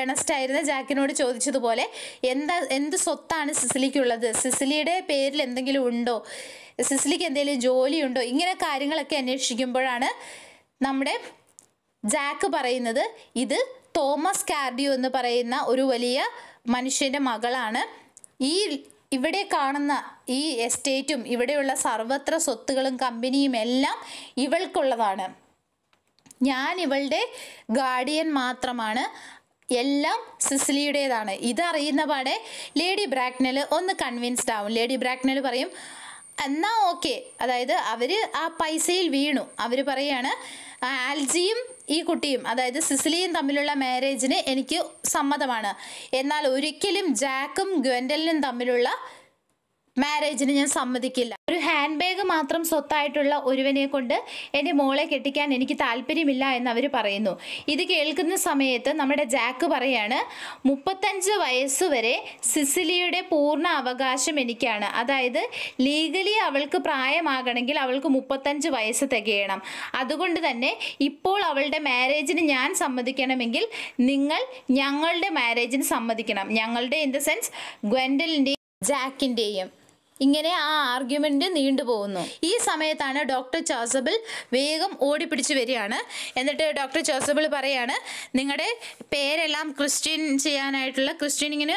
ഏണസ്റ്റ് ആയിരുന്ന ജാക്കിനോട് ചോദിച്ചതുപോലെ എന്താ എന്ത് സ്വത്താണ് സിസിലിക്കുള്ളത് സിസിലിയുടെ പേരിൽ എന്തെങ്കിലും ഉണ്ടോ സിസിലിക്ക് എന്തെങ്കിലും ജോലിയുണ്ടോ ഇങ്ങനെ കാര്യങ്ങളൊക്കെ അന്വേഷിക്കുമ്പോഴാണ് നമ്മുടെ ജാക്ക് പറയുന്നത് ഇത് തോമസ് കാർഡിയോ എന്ന് പറയുന്ന ഒരു വലിയ മനുഷ്യൻ്റെ മകളാണ് ഈ ഇവിടെ കാണുന്ന ഈ എസ്റ്റേറ്റും ഇവിടെയുള്ള സർവത്ര സ്വത്തുകളും കമ്പനിയും എല്ലാം ഇവൾക്കുള്ളതാണ് ഞാൻ ഇവളുടെ ഗാർഡിയൻ മാത്രമാണ് എല്ലാം സിസിലിയുടേതാണ് ഇതറിയുന്ന പാടെ ലേഡി ബ്രാക്നൽ ഒന്ന് കൺവിൻസ്ഡ് ആവും ലേഡി ബ്രാക്നൽ പറയും എന്നാ ഓക്കെ അതായത് അവർ ആ പൈസയിൽ വീണു അവർ പറയാണ് ആൽജിയും ഈ കുട്ടിയും അതായത് സിസിലിയും തമ്മിലുള്ള മാരേജിന് എനിക്ക് സമ്മതമാണ് എന്നാൽ ഒരിക്കലും ജാക്കും ഗ്വെൻഡലിനും തമ്മിലുള്ള മാരേജിന് ഞാൻ സമ്മതിക്കില്ല ഒരു ഹാൻഡ് ബാഗ് മാത്രം സ്വത്തായിട്ടുള്ള ഒരുവനെ കൊണ്ട് എൻ്റെ മോളെ കെട്ടിക്കാൻ എനിക്ക് താല്പര്യമില്ല എന്ന് അവർ പറയുന്നു ഇത് കേൾക്കുന്ന സമയത്ത് നമ്മുടെ ജാക്ക് പറയാണ് മുപ്പത്തഞ്ച് വയസ്സ് വരെ സിസിലിയുടെ പൂർണ്ണ അവകാശം എനിക്കാണ് അതായത് ലീഗലി അവൾക്ക് പ്രായമാകണമെങ്കിൽ അവൾക്ക് മുപ്പത്തഞ്ച് വയസ്സ് തികയണം അതുകൊണ്ട് തന്നെ ഇപ്പോൾ അവളുടെ മാരേജിന് ഞാൻ സമ്മതിക്കണമെങ്കിൽ നിങ്ങൾ ഞങ്ങളുടെ മാരേജിന് സമ്മതിക്കണം ഞങ്ങളുടെ ഇൻ ദ സെൻസ് ഗ്വൻഡലിൻ്റെയും ജാക്കിൻ്റെയും ഇങ്ങനെ ആ ആർഗ്യുമെന്റ് നീണ്ടുപോകുന്നു ഈ സമയത്താണ് ഡോക്ടർ ചോസബിൾ വേഗം ഓടിപ്പിടിച്ചു വരികയാണ് എന്നിട്ട് ഡോക്ടർ ചോസബിൾ പറയാണ് നിങ്ങളുടെ പേരെല്ലാം ക്രിസ്ത്യൻ ചെയ്യാനായിട്ടുള്ള ക്രിസ്ത്യനിങ്ങിന്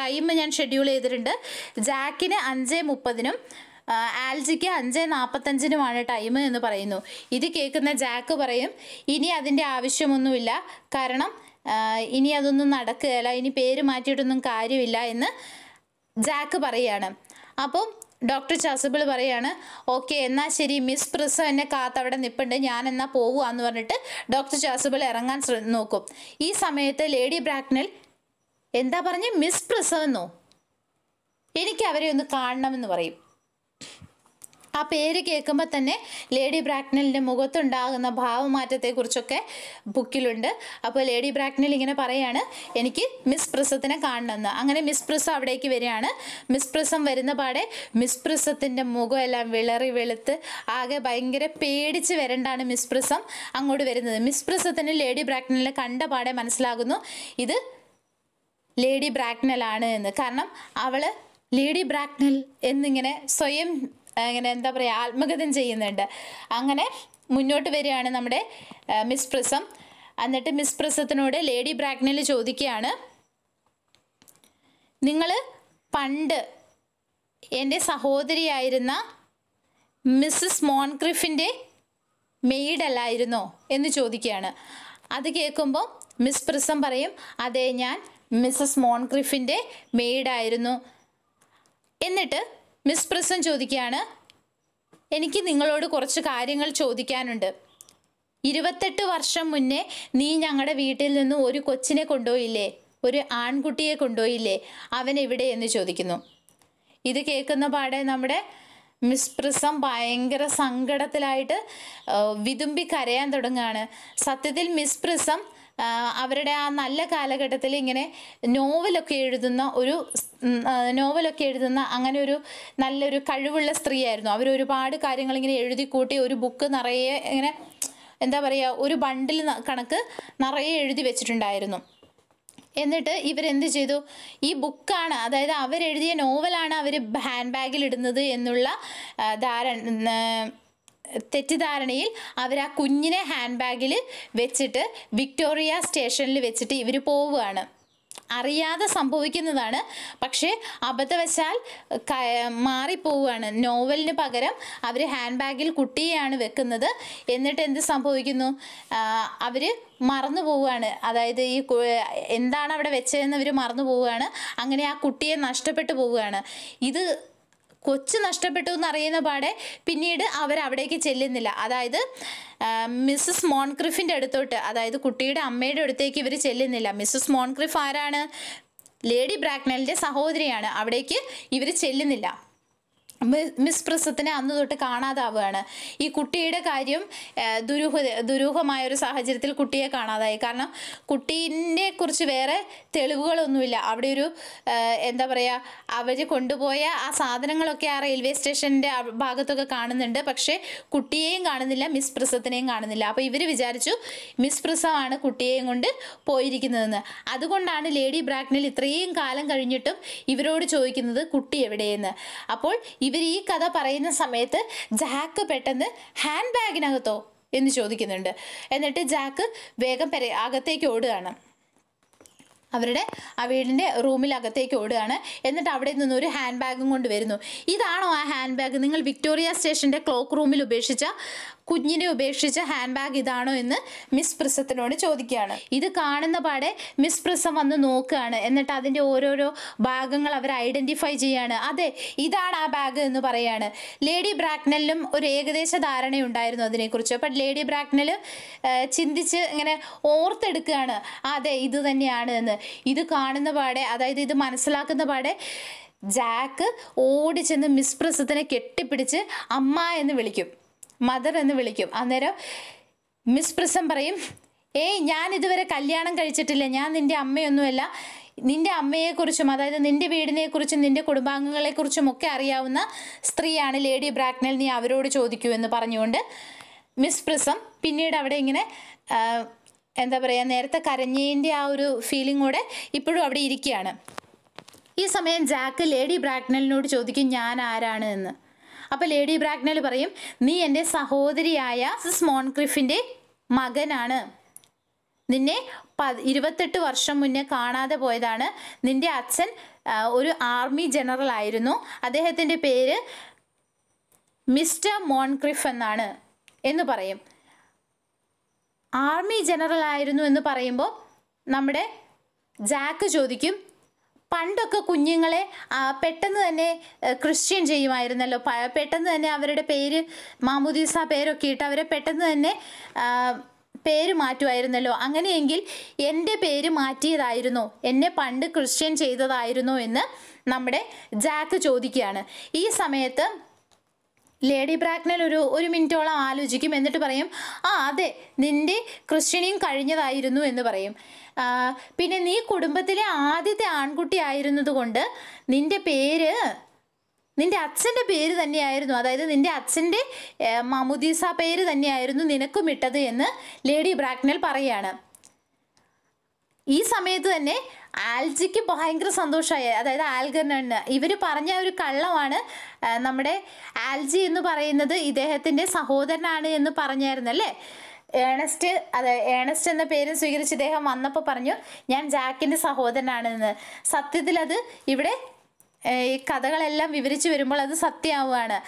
ടൈം ഞാൻ ഷെഡ്യൂൾ ചെയ്തിട്ടുണ്ട് ജാക്കിന് അഞ്ച് മുപ്പതിനും ആൽജിക്ക് അഞ്ച് നാൽപ്പത്തഞ്ചിനുമാണ് ടൈം എന്ന് പറയുന്നു ഇത് കേൾക്കുന്ന ജാക്ക് പറയും ഇനി അതിൻ്റെ ആവശ്യമൊന്നുമില്ല കാരണം ഇനി അതൊന്നും നടക്കുകയല്ല ഇനി പേര് മാറ്റിയിട്ടൊന്നും കാര്യമില്ല എന്ന് ജാക്ക് പറയാണ് അപ്പം ഡോക്ടർ ചാസബിൾ പറയാണ് ഓക്കെ എന്നാൽ ശരി മിസ് പ്രിസ എന്നെ കാത്തവിടെ നിൽപ്പുണ്ട് ഞാൻ എന്നാൽ പോവുകയെന്ന് പറഞ്ഞിട്ട് ഡോക്ടർ ചാസബിൾ ഇറങ്ങാൻ നോക്കും ഈ സമയത്ത് ലേഡി ബ്രാക്നൽ എന്താ പറഞ്ഞ് മിസ് എന്നോ എനിക്ക് അവരെ ഒന്ന് കാണണമെന്ന് പറയും ആ പേര് കേൾക്കുമ്പോൾ തന്നെ ലേഡി ബ്രാക്നലിൻ്റെ മുഖത്തുണ്ടാകുന്ന ഭാവമാറ്റത്തെക്കുറിച്ചൊക്കെ ബുക്കിലുണ്ട് അപ്പോൾ ലേഡി ബ്രാക്നൽ ഇങ്ങനെ പറയാണ് എനിക്ക് മിസ് പ്രിസത്തിനെ കാണണമെന്ന് അങ്ങനെ മിസ് പ്രിസം അവിടേക്ക് വരികയാണ് മിസ് പ്രിസം വരുന്ന പാടെ മിസ് പ്രിസത്തിൻ്റെ മുഖമെല്ലാം വിളറി വെളുത്ത് ആകെ ഭയങ്കര പേടിച്ച് വരണ്ടാണ് മിസ് പ്രിസം അങ്ങോട്ട് വരുന്നത് മിസ് പ്രിസത്തിന് ലേഡി ബ്രാക്നലിനെ കണ്ട പാടെ മനസ്സിലാകുന്നു ഇത് ലേഡി ബ്രാക്നലാണ് എന്ന് കാരണം അവൾ ലേഡി ബ്രാക്നൽ എന്നിങ്ങനെ സ്വയം അങ്ങനെ എന്താ പറയുക ആത്മഗതം ചെയ്യുന്നുണ്ട് അങ്ങനെ മുന്നോട്ട് വരികയാണ് നമ്മുടെ മിസ് പ്രിസം എന്നിട്ട് മിസ് പ്രസത്തിനോട് ലേഡി ബ്രാഗ്നൽ ചോദിക്കുകയാണ് നിങ്ങൾ പണ്ട് എൻ്റെ സഹോദരിയായിരുന്ന മിസ്സസ് മോൺക്രിഫിൻ്റെ മെയ്ഡല്ലായിരുന്നോ എന്ന് ചോദിക്കുകയാണ് അത് കേൾക്കുമ്പോൾ മിസ് പ്രിസം പറയും അതെ ഞാൻ മിസ്സസ് മോൺക്രിഫിൻ്റെ മെയ്ഡായിരുന്നു എന്നിട്ട് മിസ് പ്രസൻ ചോദിക്കുകയാണ് എനിക്ക് നിങ്ങളോട് കുറച്ച് കാര്യങ്ങൾ ചോദിക്കാനുണ്ട് ഇരുപത്തെട്ട് വർഷം മുന്നേ നീ ഞങ്ങളുടെ വീട്ടിൽ നിന്ന് ഒരു കൊച്ചിനെ കൊണ്ടുപോയില്ലേ ഒരു ആൺകുട്ടിയെ കൊണ്ടുപോയില്ലേ അവൻ എവിടെ എന്ന് ചോദിക്കുന്നു ഇത് കേൾക്കുന്ന പാടെ നമ്മുടെ മിസ് പ്രിസം ഭയങ്കര സങ്കടത്തിലായിട്ട് വിതുമ്പി കരയാൻ തുടങ്ങുകയാണ് സത്യത്തിൽ മിസ് പ്രിസം അവരുടെ ആ നല്ല കാലഘട്ടത്തിൽ ഇങ്ങനെ നോവലൊക്കെ എഴുതുന്ന ഒരു നോവലൊക്കെ എഴുതുന്ന അങ്ങനെ ഒരു നല്ലൊരു കഴിവുള്ള സ്ത്രീയായിരുന്നു അവർ ഒരുപാട് കാര്യങ്ങൾ ഇങ്ങനെ എഴുതി കൂട്ടി ഒരു ബുക്ക് നിറയെ ഇങ്ങനെ എന്താ പറയുക ഒരു ബണ്ടിൽ കണക്ക് നിറയെ എഴുതി വെച്ചിട്ടുണ്ടായിരുന്നു എന്നിട്ട് ഇവരെന്ത് ചെയ്തു ഈ ബുക്കാണ് അതായത് അവരെഴുതിയ നോവലാണ് അവർ ഹാൻഡ് ബാഗിൽ ഇടുന്നത് എന്നുള്ള ധാരണ തെറ്റിദ്ധാരണയിൽ അവർ ആ കുഞ്ഞിനെ ഹാൻഡ് ബാഗിൽ വെച്ചിട്ട് വിക്ടോറിയ സ്റ്റേഷനിൽ വെച്ചിട്ട് ഇവർ പോവുകയാണ് അറിയാതെ സംഭവിക്കുന്നതാണ് പക്ഷേ അബദ്ധവശാൽ മാറിപ്പോവുകയാണ് നോവലിന് പകരം അവർ ഹാൻഡ് ബാഗിൽ കുട്ടിയെയാണ് വെക്കുന്നത് എന്നിട്ട് എന്ത് സംഭവിക്കുന്നു അവർ മറന്നു പോവുകയാണ് അതായത് ഈ എന്താണ് അവിടെ വെച്ചതെന്ന് അവർ മറന്നു പോവുകയാണ് അങ്ങനെ ആ കുട്ടിയെ നഷ്ടപ്പെട്ടു പോവുകയാണ് ഇത് കൊച്ചു നഷ്ടപ്പെട്ടു എന്നറിയുന്ന പാടെ പിന്നീട് അവർ അവിടേക്ക് ചെല്ലുന്നില്ല അതായത് മിസ്സസ് മോൺക്രിഫിൻ്റെ അടുത്തോട്ട് അതായത് കുട്ടിയുടെ അമ്മയുടെ അടുത്തേക്ക് ഇവർ ചെല്ലുന്നില്ല മിസ്സസ് മോൺക്രിഫ് ആരാണ് ലേഡി ബ്രാക്നലിൻ്റെ സഹോദരിയാണ് അവിടേക്ക് ഇവർ ചെല്ലുന്നില്ല മിസ് പ്രസത്തിനെ അന്ന് തൊട്ട് കാണാതാവുകയാണ് ഈ കുട്ടിയുടെ കാര്യം ദുരൂഹ ദുരൂഹമായ ഒരു സാഹചര്യത്തിൽ കുട്ടിയെ കാണാതായി കാരണം കുട്ടീനെ കുറിച്ച് വേറെ തെളിവുകളൊന്നുമില്ല അവിടെ ഒരു എന്താ പറയുക അവർ കൊണ്ടുപോയ ആ സാധനങ്ങളൊക്കെ ആ റെയിൽവേ സ്റ്റേഷൻ്റെ ഭാഗത്തൊക്കെ കാണുന്നുണ്ട് പക്ഷേ കുട്ടിയെയും കാണുന്നില്ല മിസ് പ്രസത്തിനെയും കാണുന്നില്ല അപ്പോൾ ഇവർ വിചാരിച്ചു മിസ് പ്രസമാണ് കുട്ടിയെയും കൊണ്ട് പോയിരിക്കുന്നതെന്ന് അതുകൊണ്ടാണ് ലേഡി ബ്രാഗ്നൽ ഇത്രയും കാലം കഴിഞ്ഞിട്ടും ഇവരോട് ചോദിക്കുന്നത് കുട്ടി എവിടെയെന്ന് അപ്പോൾ ഇവർ ഈ കഥ പറയുന്ന സമയത്ത് ജാക്ക് പെട്ടെന്ന് ഹാൻഡ് ബാഗിനകത്തോ എന്ന് ചോദിക്കുന്നുണ്ട് എന്നിട്ട് ജാക്ക് വേഗം പെര അകത്തേക്ക് ഓടുകയാണ് അവരുടെ ആ വീടിൻ്റെ റൂമിൽ അകത്തേക്ക് ഓടുകയാണ് എന്നിട്ട് അവിടെ നിന്നൊരു ഒരു ഹാൻഡ് ബാഗും കൊണ്ട് വരുന്നു ഇതാണോ ആ ഹാൻഡ് ബാഗ് നിങ്ങൾ വിക്ടോറിയ സ്റ്റേഷൻ്റെ ക്ലോക്ക് റൂമിൽ ഉപേക്ഷിച്ച കുഞ്ഞിനെ ഉപേക്ഷിച്ച ഹാൻഡ് ബാഗ് ഇതാണോ എന്ന് മിസ് പ്രിസത്തിനോട് ചോദിക്കുകയാണ് ഇത് കാണുന്ന പാടെ മിസ് പ്രിസം വന്ന് നോക്കുകയാണ് എന്നിട്ട് അതിൻ്റെ ഓരോരോ ഭാഗങ്ങൾ അവർ ഐഡൻറ്റിഫൈ ചെയ്യാണ് അതെ ഇതാണ് ആ ബാഗ് എന്ന് പറയാണ് ലേഡി ബ്രാക്നലിലും ഒരു ഏകദേശ ധാരണയുണ്ടായിരുന്നു അതിനെക്കുറിച്ച് അപ്പം ലേഡി ബ്രാക്നൽ ചിന്തിച്ച് ഇങ്ങനെ ഓർത്തെടുക്കുകയാണ് അതെ ഇത് തന്നെയാണ് എന്ന് ഇത് കാണുന്ന പാടെ അതായത് ഇത് മനസ്സിലാക്കുന്ന പാടെ ജാക്ക് ഓടിച്ചെന്ന് മിസ് പ്രസത്തിനെ കെട്ടിപ്പിടിച്ച് അമ്മ എന്ന് വിളിക്കും മദർ എന്ന് വിളിക്കും അന്നേരം മിസ് പ്രിസം പറയും ഏയ് ഞാൻ ഇതുവരെ കല്യാണം കഴിച്ചിട്ടില്ല ഞാൻ നിൻ്റെ അമ്മയൊന്നുമല്ല നിന്റെ അമ്മയെക്കുറിച്ചും അതായത് നിന്റെ വീടിനെക്കുറിച്ചും നിന്റെ കുടുംബാംഗങ്ങളെക്കുറിച്ചും ഒക്കെ അറിയാവുന്ന സ്ത്രീയാണ് ലേഡി ബ്രാക്നൽ നീ അവരോട് ചോദിക്കൂ എന്ന് പറഞ്ഞുകൊണ്ട് മിസ് പ്രിസം പിന്നീട് അവിടെ ഇങ്ങനെ എന്താ പറയുക നേരത്തെ കരഞ്ഞേൻ്റെ ആ ഒരു ഫീലിംഗ് കൂടെ ഇപ്പോഴും അവിടെ ഇരിക്കുകയാണ് ഈ സമയം ജാക്ക് ലേഡി ബ്രാക്നലിനോട് ചോദിക്കും ഞാൻ ആരാണ് എന്ന് അപ്പോൾ ലേഡി ബ്രാഗ്നൽ പറയും നീ എൻ്റെ സഹോദരിയായ സിസ് മോൺക്രിഫിൻ്റെ മകനാണ് നിന്നെ പ ഇരുപത്തെട്ട് വർഷം മുന്നേ കാണാതെ പോയതാണ് നിന്റെ അച്ഛൻ ഒരു ആർമി ജനറൽ ആയിരുന്നു അദ്ദേഹത്തിൻ്റെ പേര് മിസ്റ്റർ മോൺക്രിഫ് എന്നാണ് എന്ന് പറയും ആർമി ജനറൽ ആയിരുന്നു എന്ന് പറയുമ്പോൾ നമ്മുടെ ജാക്ക് ചോദിക്കും പണ്ടൊക്കെ കുഞ്ഞുങ്ങളെ പെട്ടെന്ന് തന്നെ ക്രിസ്ത്യൻ ചെയ്യുമായിരുന്നല്ലോ പെട്ടെന്ന് തന്നെ അവരുടെ പേര് മാമുദീസ പേരൊക്കെ ഇട്ട് അവരെ പെട്ടെന്ന് തന്നെ പേര് മാറ്റുമായിരുന്നല്ലോ അങ്ങനെയെങ്കിൽ എൻ്റെ പേര് മാറ്റിയതായിരുന്നോ എന്നെ പണ്ട് ക്രിസ്ത്യൻ ചെയ്തതായിരുന്നോ എന്ന് നമ്മുടെ ജാക്ക് ചോദിക്കുകയാണ് ഈ സമയത്ത് ലേഡി ബ്രാക്നൽ ഒരു ഒരു മിനിറ്റോളം ആലോചിക്കും എന്നിട്ട് പറയും ആ അതെ നിൻ്റെ ക്രിസ്ത്യനിയും കഴിഞ്ഞതായിരുന്നു എന്ന് പറയും പിന്നെ നീ കുടുംബത്തിലെ ആദ്യത്തെ ആൺകുട്ടി ആയിരുന്നതുകൊണ്ട് നിന്റെ പേര് നിന്റെ അച്ഛൻ്റെ പേര് തന്നെയായിരുന്നു അതായത് നിന്റെ അച്ഛൻ്റെ മമുദീസ പേര് തന്നെയായിരുന്നു നിനക്കും ഇട്ടത് എന്ന് ലേഡി ബ്രാക്നൽ പറയുകയാണ് ഈ സമയത്ത് തന്നെ ആൽജിക്ക് ഭയങ്കര സന്തോഷമായി അതായത് ആൽഗർണന് ഇവർ പറഞ്ഞ ഒരു കള്ളമാണ് നമ്മുടെ ആൽജി എന്ന് പറയുന്നത് ഇദ്ദേഹത്തിൻ്റെ സഹോദരനാണ് എന്ന് പറഞ്ഞായിരുന്നല്ലേ ഏണസ്റ്റ് അത് ഏണസ്റ്റ് എന്ന പേര് സ്വീകരിച്ച് ഇദ്ദേഹം വന്നപ്പോൾ പറഞ്ഞു ഞാൻ ജാക്കിൻ്റെ സഹോദരനാണെന്ന് സത്യത്തിൽ അത് ഇവിടെ ഈ കഥകളെല്ലാം വിവരിച്ചു വരുമ്പോൾ അത് സത്യമാവുകയാണ്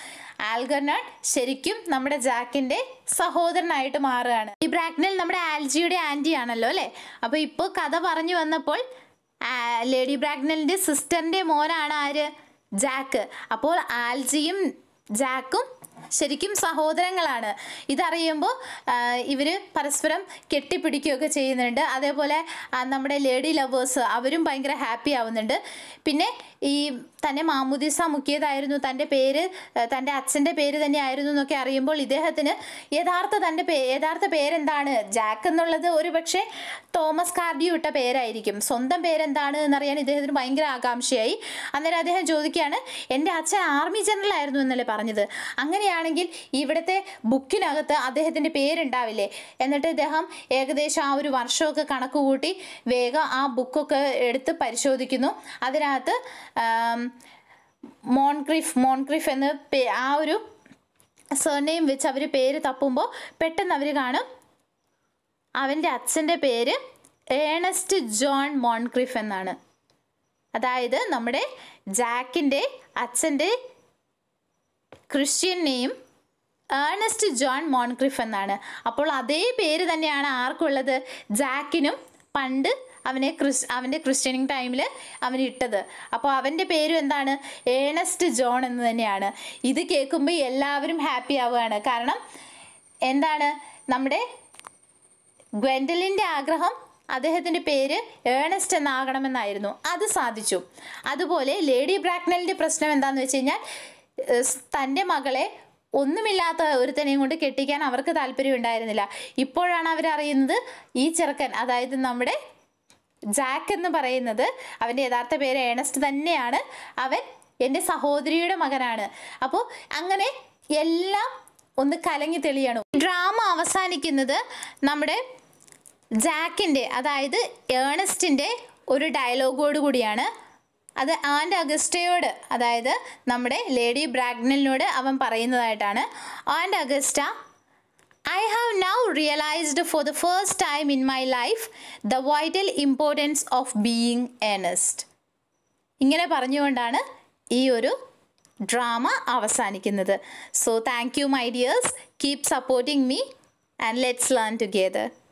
ആൽഗർനാട്ട് ശരിക്കും നമ്മുടെ ജാക്കിൻ്റെ സഹോദരനായിട്ട് മാറുകയാണ് ഈ ബ്രാക്നിൽ നമ്മുടെ ആൽജിയുടെ ആൻറ്റി ആണല്ലോ അല്ലേ അപ്പോൾ ഇപ്പോൾ കഥ പറഞ്ഞു വന്നപ്പോൾ ലേഡി ബ്രാക്നലിൻ്റെ സിസ്റ്ററിൻ്റെ മോനാണ് ആര് ജാക്ക് അപ്പോൾ ആൽജിയും ജാക്കും ശരിക്കും സഹോദരങ്ങളാണ് ഇതറിയുമ്പോൾ ഇവർ പരസ്പരം കെട്ടിപ്പിടിക്കുകയൊക്കെ ചെയ്യുന്നുണ്ട് അതേപോലെ നമ്മുടെ ലേഡി ലവേഴ്സ് അവരും ഭയങ്കര ഹാപ്പി ആവുന്നുണ്ട് പിന്നെ ഈ തന്നെ മാമുദീസ മുക്കിയതായിരുന്നു തൻ്റെ പേര് തൻ്റെ അച്ഛൻ്റെ പേര് തന്നെയായിരുന്നു എന്നൊക്കെ അറിയുമ്പോൾ ഇദ്ദേഹത്തിന് യഥാർത്ഥ തൻ്റെ പേ യഥാർത്ഥ പേരെന്താണ് ജാക്ക് എന്നുള്ളത് ഒരു പക്ഷേ തോമസ് കാർഡിയു ഇട്ട പേരായിരിക്കും സ്വന്തം പേരെന്താണ് എന്നറിയാൻ ഇദ്ദേഹത്തിന് ഭയങ്കര ആകാംക്ഷയായി അന്നേരം അദ്ദേഹം ചോദിക്കുകയാണ് എൻ്റെ അച്ഛൻ ആർമി ജനറൽ ആയിരുന്നു എന്നല്ലേ പറഞ്ഞത് അങ്ങനെയാണെങ്കിൽ ഇവിടുത്തെ ബുക്കിനകത്ത് അദ്ദേഹത്തിൻ്റെ പേരുണ്ടാവില്ലേ എന്നിട്ട് ഇദ്ദേഹം ഏകദേശം ആ ഒരു വർഷമൊക്കെ കണക്ക് കൂട്ടി വേഗം ആ ബുക്കൊക്കെ എടുത്ത് പരിശോധിക്കുന്നു അതിനകത്ത് മോൺക്രിഫ് മോൺക്രിഫ് എന്ന് ആ ഒരു സർനെയിം വെച്ച് അവർ പേര് തപ്പുമ്പോൾ പെട്ടെന്ന് അവർ കാണും അവൻ്റെ അച്ഛൻ്റെ പേര് ഏണസ്റ്റ് ജോൺ മോൺക്രിഫ് എന്നാണ് അതായത് നമ്മുടെ ജാക്കിൻ്റെ അച്ഛൻ്റെ Christian name Ernest John Moncrieff എന്നാണ് അപ്പോൾ അതേ പേര് തന്നെയാണ് ആർക്കുള്ളത് ജാക്കിനും പണ്ട് അവനെ ക്രിസ് അവൻ്റെ ക്രിസ്ത്യനിങ് ടൈമിൽ അവൻ ഇട്ടത് അപ്പോൾ അവൻ്റെ പേരും എന്താണ് ഏണസ്റ്റ് ജോൺ എന്ന് തന്നെയാണ് ഇത് കേൾക്കുമ്പോൾ എല്ലാവരും ഹാപ്പി ആവുകയാണ് കാരണം എന്താണ് നമ്മുടെ ഗ്വൻഡലിൻ്റെ ആഗ്രഹം അദ്ദേഹത്തിൻ്റെ പേര് ഏണസ്റ്റ് എന്നാകണമെന്നായിരുന്നു അത് സാധിച്ചു അതുപോലെ ലേഡി ബ്രാക്നലിൻ്റെ പ്രശ്നം എന്താണെന്ന് വെച്ച് കഴിഞ്ഞാൽ തൻ്റെ മകളെ ഒന്നുമില്ലാത്ത ഒരുത്തനെയും കൊണ്ട് കെട്ടിക്കാൻ അവർക്ക് താല്പര്യം ഉണ്ടായിരുന്നില്ല ഇപ്പോഴാണ് അവരറിയുന്നത് ഈ ചെറുക്കൻ അതായത് നമ്മുടെ ജാക്ക് എന്ന് പറയുന്നത് അവൻ്റെ യഥാർത്ഥ പേര് ഏണസ്റ്റ് തന്നെയാണ് അവൻ എൻ്റെ സഹോദരിയുടെ മകനാണ് അപ്പോൾ അങ്ങനെ എല്ലാം ഒന്ന് കലങ്ങി തെളിയണം ഡ്രാമ അവസാനിക്കുന്നത് നമ്മുടെ ജാക്കിൻ്റെ അതായത് ഏണസ്റ്റിൻ്റെ ഒരു ഡയലോഗോട് കൂടിയാണ് അത് ആൻഡ് അഗസ്റ്റയോട് അതായത് നമ്മുടെ ലേഡി ബ്രാഗ്നലിനോട് അവൻ പറയുന്നതായിട്ടാണ് Aunt Augusta I have now realized for the first time in my life the vital importance of being earnest. ഇങ്ങനെ പറഞ്ഞുകൊണ്ടാണ് ഈ ഒരു ഡ്രാമ അവസാനിക്കുന്നത് so thank you my dears keep supporting me and let's learn together